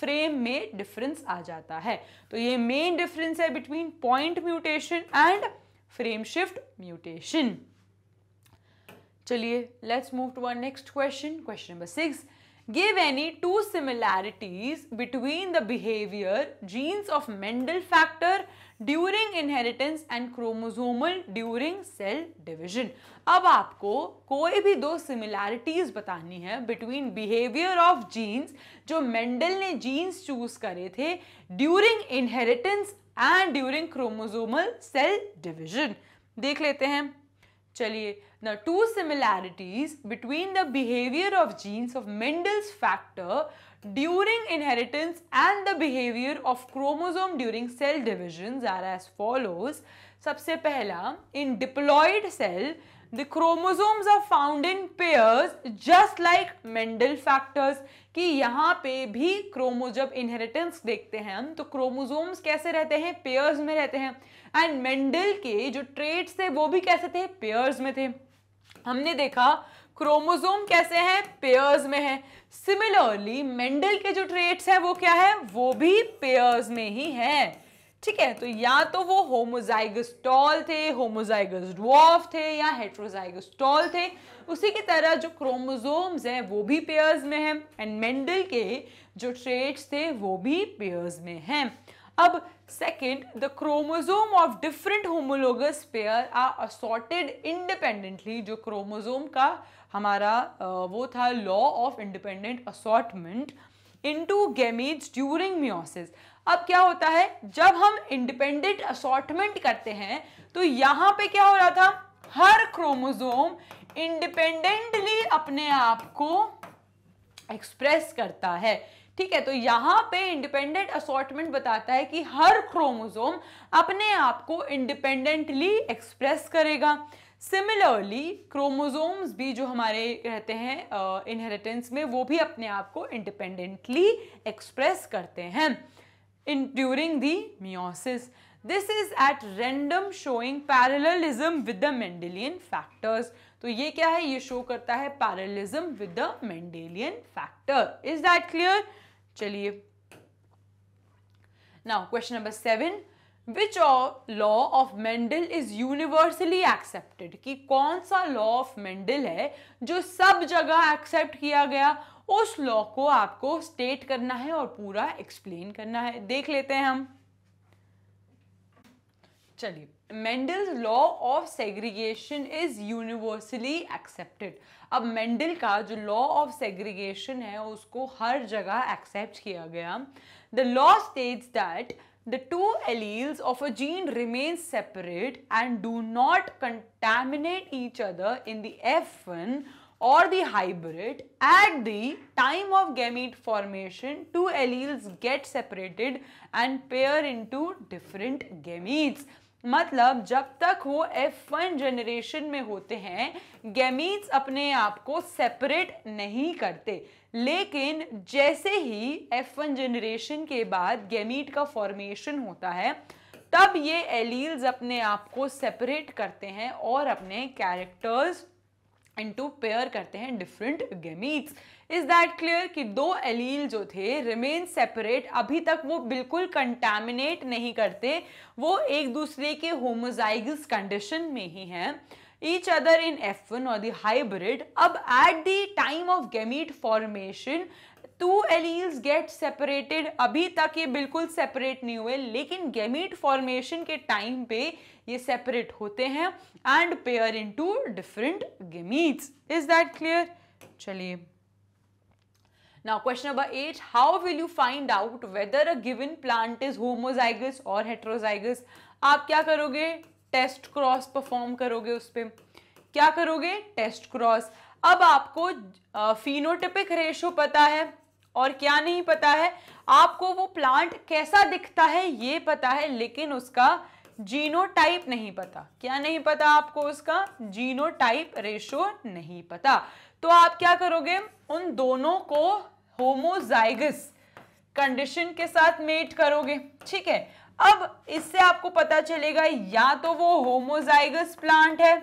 फ्रेम में डिफरेंस आ जाता है तो ये मेन डिफरेंस है between point mutation and frame shift mutation चलिए let's move to our next question question number six give any two similarities between the behaviour genes of Mendel factor during inheritance and chromosomal during cell division अब आपको कोई भी दो सिमिलैरिटीज बतानी है बिटवीन बिहेवियर ऑफ जीन्स जो मेंडल ने जीन्स चूज करे थे during inheritance and during chromosomal cell division देख लेते हैं चलिए Now, two similarities between the behavior of genes of Mendel's factor during inheritance and the behavior of chromosome during cell divisions are as follows. सबसे पहला, in diploid cell, the chromosomes are found in pairs just like Mendel factors कि यहाँ पे भी क्रोमो जब इनहेरिटेंस देखते हैं हम तो क्रोमोसोम्स कैसे रहते हैं पेयर्स में रहते हैं एंड मेंडल के जो ट्रेट्स थे वो भी कैसे थे पेयर्स में थे हमने देखा क्रोमोजोम कैसे हैं पेयर्स में है सिमिलरली मेंडल के जो ट्रेट्स हैं वो क्या है वो भी पेयर्स में ही हैं ठीक है तो या तो वो होमोजाइगस टॉल थे होमोजाइगस ड्वार्फ थे या हेट्रोजाइगस टॉल थे उसी की तरह जो क्रोमोजोम्स हैं वो भी पेयर्स में हैं एंड मेंडल के जो ट्रेट्स थे वो भी पेयर्स में हैं अब Second, the chromosome of different homologous pair are assorted independently. jo chromosome ka hamara uh, wo tha law of independent assortment into gametes during meiosis. अब क्या होता है जब हम इंडिपेंडेंट असॉर्टमेंट करते हैं तो यहां पे क्या हो रहा था हर क्रोमोजोम इंडिपेंडेंटली अपने आप को एक्सप्रेस करता है ठीक है तो यहाँ पे इंडिपेंडेंट असॉर्टमेंट बताता है कि हर क्रोमोजोम अपने आप को इंडिपेंडेंटली एक्सप्रेस करेगा सिमिलरली क्रोमोसोम्स भी जो हमारे रहते हैं इनहेरिटेंस uh, में वो भी अपने आप को इंडिपेंडेंटली एक्सप्रेस करते हैं in during the meiosis this is at random showing parallelism with the Mendelian factors तो ये क्या है ये शो करता है parallelism with the Mendelian factor is that clear चलिए now question number seven which law of Mendel is universally accepted कि कौन सा लॉ ऑफ मेंडल है जो सब जगह एक्सेप्ट किया गया उस लॉ को आपको स्टेट करना है और पूरा एक्सप्लेन करना है देख लेते हैं हम चलिए Mendel law of segregation is universally accepted अब मेंडल का जो लॉ ऑफ सेग्रीगेशन है उसको हर जगह एक्सेप्ट किया गया the law states that the two alleles of a gene remain separate and do not contaminate each other in the F one और dihybrid at the time of gamete formation two alleles get separated and pair into different gametes मतलब जब तक वो F1 जनरेशन में होते हैं गैमीट्स अपने आप को सेपरेट नहीं करते लेकिन जैसे ही F1 जनरेशन के बाद गैमीट का फॉर्मेशन होता है तब ये एलील्स अपने आप को सेपरेट करते हैं और अपने कैरेक्टर्स इनटू पेयर करते हैं different gametes is that clear कि दो एलील जो थे रिमेन सेपरेट अभी तक वो बिल्कुल कंटेमिनेट नहीं करते वो एक दूसरे के होमोजाइगस कंडीशन में ही हैं each other in F one और दाइब्रिड अब at the time of gamete formation two alleles get separated अभी तक ये बिल्कुल सेपरेट नहीं हुए लेकिन गेमिट फॉर्मेशन के टाइम पे ये सेपरेट होते हैं and pair into different gametes is that clear चलिए now question number eight how will you find out whether a given plant is homozygous और हेट्रोजाइगस आप क्या करोगे टेस्ट क्रॉस परफॉर्म करोगे उस पर क्या करोगे टेस्ट क्रॉस अब आपको फिनोटिपिक रेशो पता है और क्या नहीं पता है आपको वो प्लांट कैसा दिखता है ये पता है लेकिन उसका जीनोटाइप नहीं पता क्या नहीं पता आपको उसका जीनोटाइप रेशो नहीं पता तो आप क्या करोगे उन दोनों को होमोजाइगस कंडीशन के साथ मेट करोगे ठीक है अब इससे आपको पता चलेगा या तो वो होमोजाइगस प्लांट है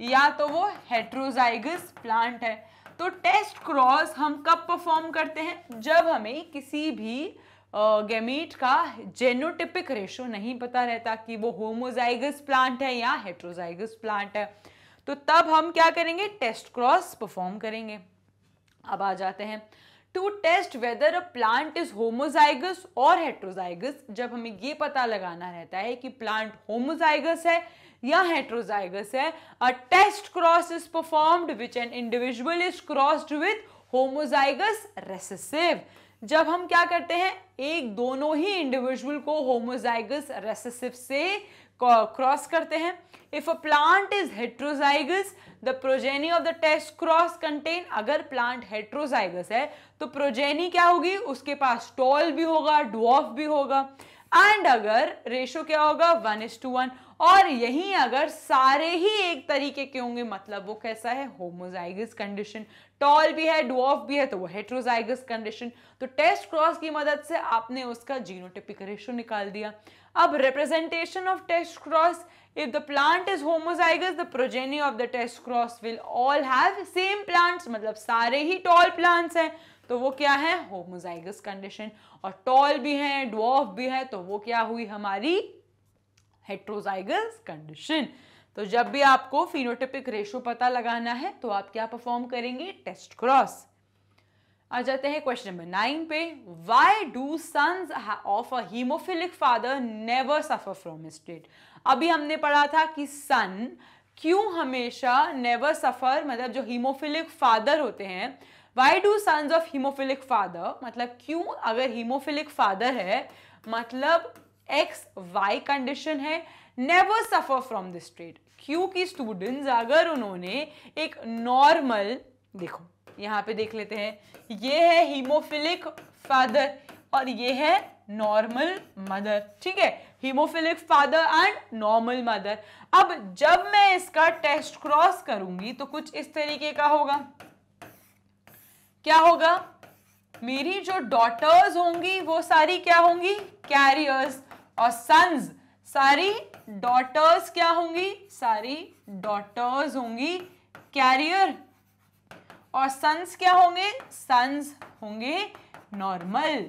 या तो वो हेट्रोजाइगस प्लांट है तो टेस्ट क्रॉस हम कब परफॉर्म करते हैं जब हमें किसी भी गेमीट का जेनोटिपिक रेशो नहीं पता रहता कि वो होमोजाइगस प्लांट है या हेट्रोजाइगस प्लांट है तो तब हम क्या करेंगे टेस्ट क्रॉस परफॉर्म करेंगे अब आ जाते हैं to test whether a plant is homozygous और हेट्रोजाइगस जब हमें ये पता लगाना रहता है कि प्लांट होमोजाइगस है या हेट्रोजाइगस है a test cross is performed which an individual is crossed with homozygous recessive जब हम क्या करते हैं एक दोनों ही इंडिविजुअल को होमोजाइगस रेसेसिव से क्रॉस करते हैं if a plant is heterozygous the progeny of the test cross contain अगर प्लांट हेट्रोजाइगस है तो प्रोजेनी क्या होगी उसके पास टॉल भी होगा डॉफ भी होगा एंड अगर रेशो क्या होगा वन इज टू वन और यहीं अगर सारे ही एक तरीके के होंगे मतलब वो कैसा है होमोजाइगस कंडीशन टॉल भी है डॉफ भी है तो वो हेट्रोजाइगस कंडीशन तो टेस्ट क्रॉस की मदद से आपने उसका जीनोटिपिक रेशो निकाल दिया अब representation of test cross if the plant is homozygous the progeny of the test cross will all have same plants मतलब सारे ही टॉल प्लांट्स हैं तो वो क्या है होमोजाइगस कंडीशन और टॉल भी है डॉफ भी है तो वो क्या हुई हमारी हेट्रोजाइगस कंडीशन तो जब भी आपको फिनोटिपिक रेशो पता लगाना है तो आप क्या परफॉर्म करेंगे टेस्ट क्रॉस आ जाते हैं क्वेश्चन नंबर नाइन पे why do sons of a haemophilic father never suffer from state अभी हमने पढ़ा था कि सन क्यों हमेशा नेवर सफर मतलब जो हीमोफिलिक फादर होते हैं why do sons of haemophilic father मतलब क्यों अगर हीमोफिलिक फादर है मतलब एक्स वाई कंडीशन है never suffer from this trait क्योंकि स्टूडेंट्स अगर उन्होंने एक नॉर्मल देखो यहाँ पे देख लेते हैं ये है हीमोफिलिक फादर और ये है नॉर्मल मदर ठीक है haemophilic father and normal mother अब जब मैं इसका टेस्ट क्रॉस करूंगी तो कुछ इस तरीके का होगा क्या होगा मेरी जो डॉटर्स होंगी वो सारी क्या होंगी कैरियर्स और सन्स सारी डॉटर्स क्या होंगी सारी डॉटर्स होंगी कैरियर और सन्स क्या होंगे सन्स होंगे नॉर्मल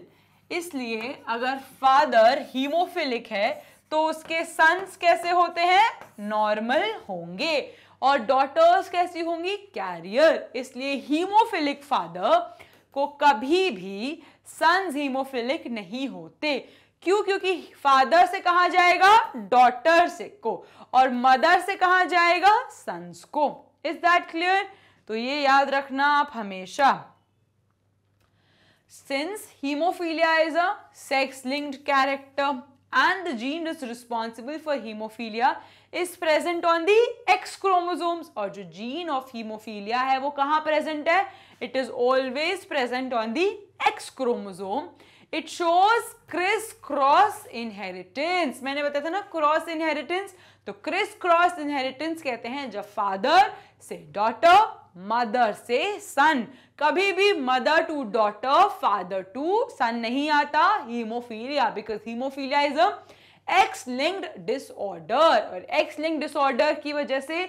इसलिए अगर फादर हीमोफिलिक है तो उसके सन्स कैसे होते हैं नॉर्मल होंगे और डॉटर्स कैसी होंगी कैरियर इसलिए हीमोफिलिक फादर को कभी भी सन्स हीमोफिलिक नहीं होते क्यों क्योंकि फादर से कहा जाएगा डॉटर से को और मदर से कहा जाएगा सन्स को इज दैट क्लियर तो ये याद रखना आप हमेशा since haemophilia is a sex linked character and gene is responsible for haemophilia is present on the X chromosome और जो जीन ऑफ हीमोफीलिया है वो कहां प्रेजेंट है it is always present on the X chromosome it shows criss cross inheritance मैंने बताया था ना क्रॉस इनहेरिटेंस तो क्रिस क्रॉस इनहेरिटेंस कहते हैं जब फादर से डॉटर मदर से सन कभी भी mother to daughter father to son नहीं आता haemophilia because haemophilia is a X linked disorder और एक्स लिंक्ड डिसऑर्डर की वजह से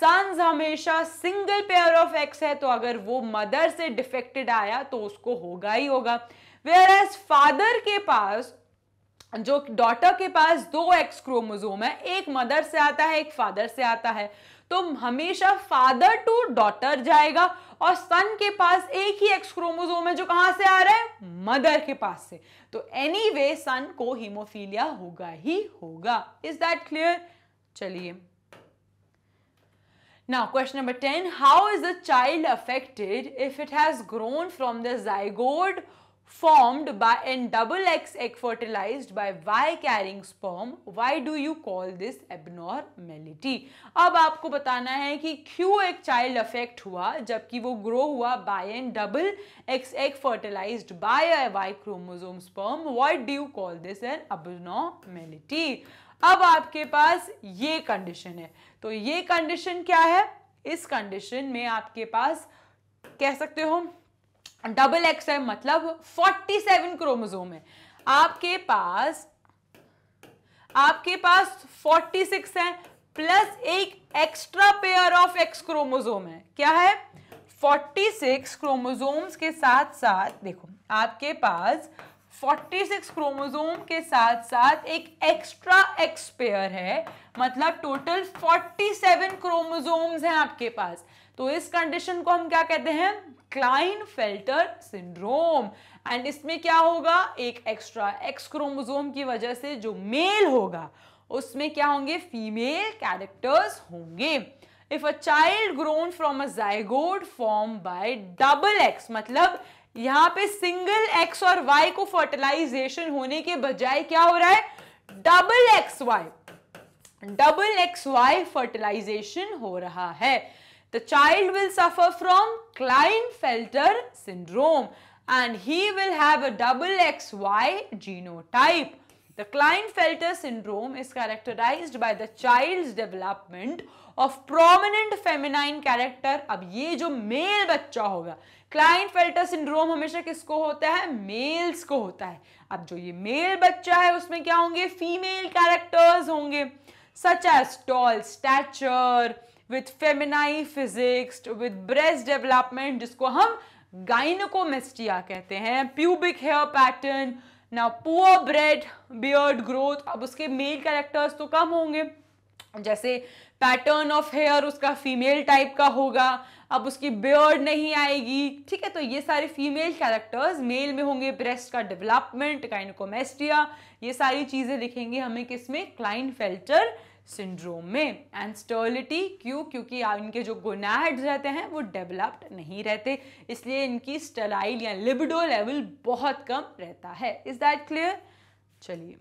सन्स हमेशा सिंगल पेयर ऑफ एक्स है तो अगर वो मदर से डिफेक्टेड आया तो उसको होगा ही होगा वेयर एज फादर के पास जो डॉटर के पास दो एक्स क्रोमोजोम है एक मदर से आता है एक फादर से आता है तो हमेशा फादर टू डॉटर जाएगा और सन के पास एक ही एक्स क्रोमोजोम है जो कहां से आ रहा है मदर के पास से तो एनी वे सन को हीमोफीलिया होगा ही होगा इज दैट क्लियर चलिए ना question number ten how is a child affected if it has grown from the zygote formed by an double X egg fertilized by Y carrying sperm. Why do you call this abnormality? ab aapko batana hai ki क्यों ek child affect hua jabki wo grow hua by an double X egg fertilized by a Y chromosome sperm. why do you call this an abnormality? अब आपके पास ये कंडीशन है तो ये कंडीशन क्या है इस कंडीशन में आपके पास कह सकते हो डबल एक्स है मतलब 47 क्रोमोजोम है आपके पास आपके पास 46 है प्लस एक extra pair of X chromosome है क्या है 46 क्रोमोजोम्स के साथ साथ देखो आपके पास 46 क्रोमोजोम के साथ साथ एक एक्स्ट्रा एक्स पेयर है मतलब टोटल 47 क्रोमोजोम्स हैं आपके पास तो इस कंडीशन को हम क्या कहते हैं क्लाइन फेल्टर सिंड्रोम एंड इसमें क्या होगा एक एक्स्ट्रा एक्स क्रोमोजोम की वजह से जो मेल होगा उसमें क्या होंगे फीमेल कैरेक्टर्स होंगे if a child grown from a zygote form by double X मतलब यहां पे सिंगल एक्स और वाई को फर्टिलाइजेशन होने के बजाय क्या हो रहा है double X Y double X Y fertilization हो रहा है The child will suffer from Klinefelter syndrome and he will have a double XY genotype. The Klinefelter syndrome is characterized by the child's development of prominent feminine character. अब ये जो मेल बच्चा होगा Klinefelter syndrome हमेशा किसको होता है मेल्स को होता है अब जो ये मेल बच्चा है उसमें क्या होंगे फीमेल कैरेक्टर्स होंगे such as tall stature with feminine physics with breast development जिसको हम गाइनकोमेस्टिया कहते हैं प्यूबिक हेयर पैटर्न ना पुअर ब्रेड बियर्ड ग्रोथ अब उसके मेल कैरेक्टर्स तो कम होंगे जैसे पैटर्न ऑफ हेयर उसका फीमेल टाइप का होगा अब उसकी बियर्ड नहीं आएगी ठीक है तो ये सारे फीमेल कैरेक्टर्स मेल में होंगे ब्रेस्ट का डेवलपमेंट काइनकोमेस्टिया ये सारी चीज़ें लिखेंगे हमें किसमें क्लाइन फेल्टर सिंड्रोम में एंड स्टर्लिटी क्यों क्योंकि इनके जो गोनाड्स रहते हैं वो डेवलप्ड नहीं रहते इसलिए इनकी स्टलाइल या लिबिडो लेवल बहुत कम रहता है इज दैट क्लियर चलिए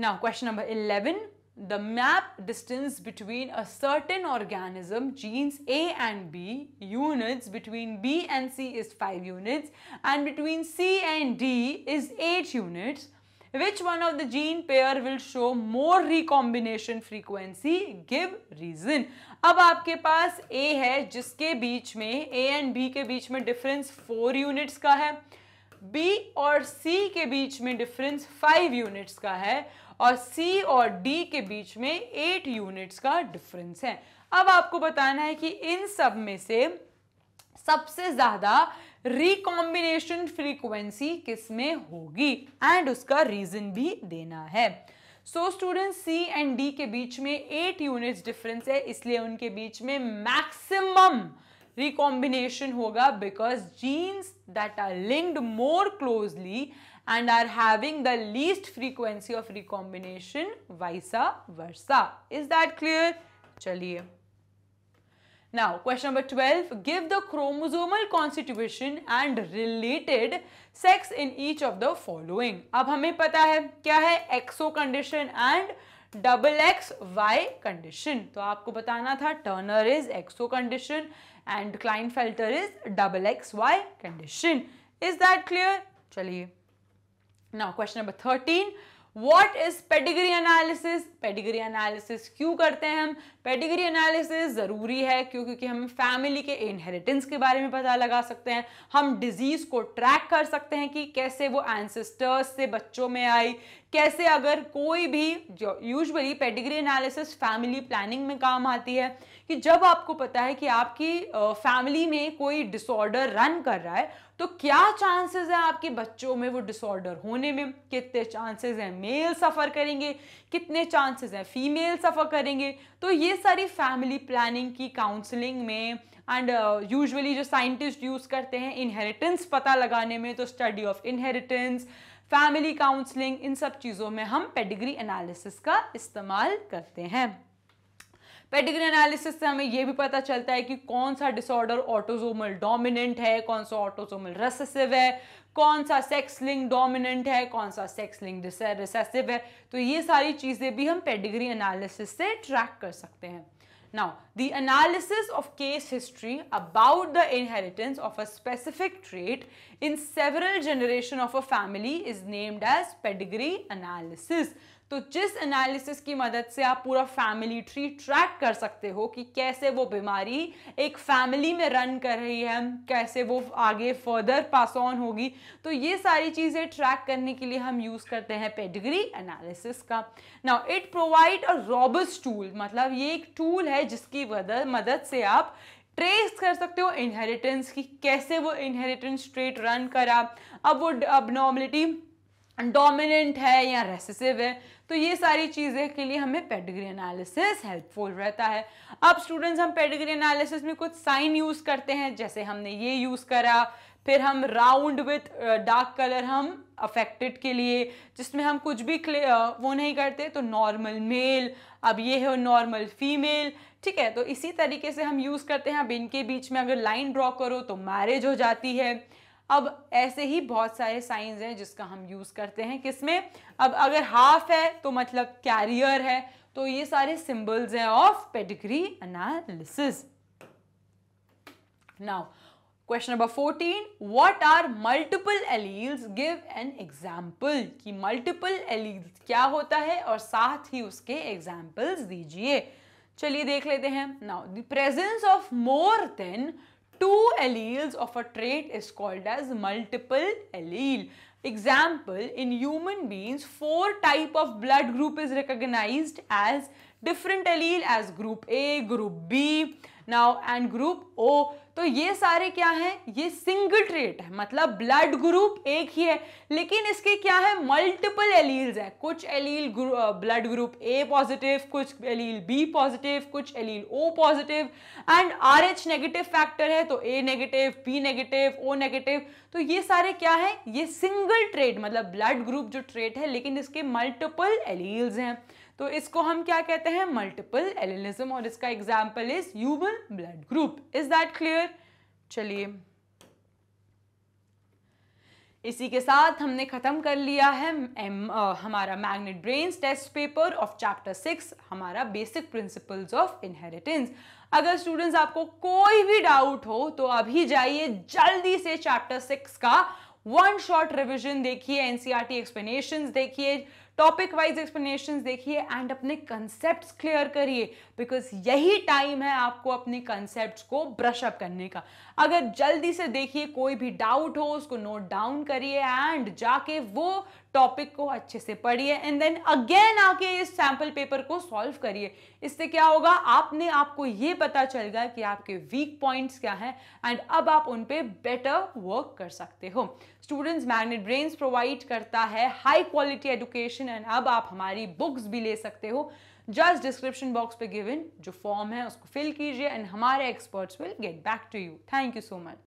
now question number eleven the map distance between a certain organism genes A and B units between B and C is five units and between C and D is eight units Which one of the gene pair will show more recombination frequency? Give reason. अब आपके पास A है जिसके बीच में A and B के बीच में difference फोर units का है B और C के बीच में difference फाइव units का है और C और D के बीच में एट यूनिट्स का डिफरेंस है अब आपको बताना है कि इन सब में से सबसे ज़्यादा रिकॉम्बिनेशन फ्रीक्वेंसी किसमें होगी एंड उसका रीजन भी देना है so student C and D के बीच में एट यूनिट्स डिफरेंस है इसलिए उनके बीच में मैक्सिमम रिकॉम्बिनेशन होगा because genes that are linked more closely and are having the least frequency of recombination vice versa is that clear चलिए Now, question number 12. Give the chromosomal constitution and related sex in each of the following. अब हमें पता है क्या है XO condition and double X Y condition तो आपको बताना था Turner is XO condition and Klinefelter is double X Y condition is that clear चलिए now question number thirteen what is pedigree analysis pedigree analysis क्यों करते हैं हम पेडिग्री एनालिसिस ज़रूरी है क्यों क्योंकि हम फैमिली के इनहेरिटेंस के बारे में पता लगा सकते हैं हम डिजीज़ को ट्रैक कर सकते हैं कि कैसे वो एंसेस्टर्स से बच्चों में आई कैसे अगर कोई भी जो usually pedigree analysis family planning में काम आती है कि जब आपको पता है कि आपकी फैमिली में कोई डिसऑर्डर रन कर रहा है तो क्या चांसेस है आपके बच्चों में वो डिसऑर्डर होने में कितने चांसेस हैं मेल सफ़र करेंगे कितने चांसेस हैं फीमेल सफ़र करेंगे तो ये सारी फैमिली प्लानिंग की काउंसलिंग में एंड यूजुअली uh, जो साइंटिस्ट यूज़ करते हैं इनहेरिटेंस पता लगाने में तो study of inheritance family counselling इन सब चीज़ों में हम पेडिग्री एनालिसिस का इस्तेमाल करते हैं पेडिग्री एनालिसिस से हमें यह भी पता चलता है कि कौन सा डिसऑर्डर ऑटोजोमल डोमिनेंट है कौन सा ऑटोजोमल रेसेसिव है कौन सा सेक्स लिंग डोमिनेंट है कौन सा सेक्स लिंग रिसेसिव है तो ये सारी चीजें भी हम पेडिग्री एनालिसिस से ट्रैक कर सकते हैं now the analysis of case history about the inheritance of a specific trait in several generation of a family is named as pedigree analysis तो जिस एनालिसिस की मदद से आप पूरा फैमिली ट्री ट्रैक कर सकते हो कि कैसे वो बीमारी एक फैमिली में रन कर रही है कैसे वो आगे फर्दर पास ऑन होगी तो ये सारी चीज़ें ट्रैक करने के लिए हम यूज़ करते हैं पेडिग्री एनालिसिस का now it provide a robust tool मतलब ये एक टूल है जिसकी मदद से आप ट्रेस कर सकते हो इनहेरिटेंस की कैसे वो इनहेरिटेंस ट्रेट रन करा अब वो अब नॉर्मलिटी डोमिनेंट है या रेसिसिव है तो ये सारी चीज़ें के लिए हमें पेडिग्री एनालिसिस हेल्पफुल रहता है अब स्टूडेंट्स हम पेडिग्री एनालिसिस में कुछ साइन यूज़ करते हैं जैसे हमने ये यूज़ करा फिर हम राउंड विथ डार्क कलर हम अफेक्टेड के लिए जिसमें हम कुछ भी वो नहीं करते तो नॉर्मल मेल अब ये है नॉर्मल फीमेल ठीक है तो इसी तरीके से हम यूज़ करते हैं अब इनके बीच में अगर लाइन ड्रॉ करो तो मैरिज हो जाती है अब ऐसे ही बहुत सारे साइंस हैं जिसका हम यूज़ करते हैं किसमें अब अगर हाफ है तो मतलब कैरियर है तो ये सारे सिंबल्स हैं of pedigree analysis now question number fourteen what are multiple alleles give an example कि मल्टीपल एलील्स क्या होता है और साथ ही उसके एग्जाम्पल्स दीजिए चलिए देख लेते हैं now the presence of more than two alleles of a trait is called as multiple allele. Example, in human beings, four type of blood group is recognized as different allele as group A, group B, now and group O. तो ये सारे क्या हैं ये सिंगल ट्रेट है मतलब ब्लड ग्रुप एक ही है लेकिन इसके क्या है मल्टीपल एलील्स हैं कुछ allele blood group A positive कुछ एलील बी पॉजिटिव कुछ allele O positive and R H negative factor है तो A negative B negative O negative तो ये सारे क्या है ये सिंगल ट्रेट मतलब ब्लड ग्रुप जो ट्रेट है लेकिन इसके मल्टीपल एलील्स हैं तो इसको हम क्या कहते हैं मल्टीपल एलिनिज्म और इसका example is human blood group is that clear चलिए इसी के साथ हमने ख़त्म कर लिया है एम, आ, हमारा magnet brain test paper of chapter six हमारा बेसिक प्रिंसिपल्स ऑफ इनहेरिटेंस अगर स्टूडेंट्स आपको कोई भी डाउट हो तो अभी जाइए जल्दी से चैप्टर सिक्स का वन शॉट रिविजन देखिए एनसीआरटी एक्सप्लेनेशंस e देखिए टॉपिक वाइज एक्सप्लेनेशन देखिए एंड अपने कंसेप्ट क्लियर करिए बिकॉज यही टाइम है आपको अपने कंसेप्ट को ब्रशअप करने का अगर जल्दी से देखिए कोई भी डाउट हो उसको नोट डाउन करिए एंड जाके वो टॉपिक को अच्छे से पढ़िए एंड देन अगेन आके इस सैम्पल पेपर को सॉल्व करिए इससे क्या होगा आपने आपको ये पता चल गया कि आपके वीक पॉइंट्स क्या हैं एंड अब आप उन पे बेटर वर्क कर सकते हो स्टूडेंट्स मैग्नेट ब्रेन्स प्रोवाइड करता है हाई क्वालिटी एजुकेशन एंड अब आप हमारी बुक्स भी ले सकते हो जस्ट डिस्क्रिप्शन बॉक्स पे गिवन जो फॉर्म है उसको फिल कीजिए एंड हमारे experts will get back to you thank you so much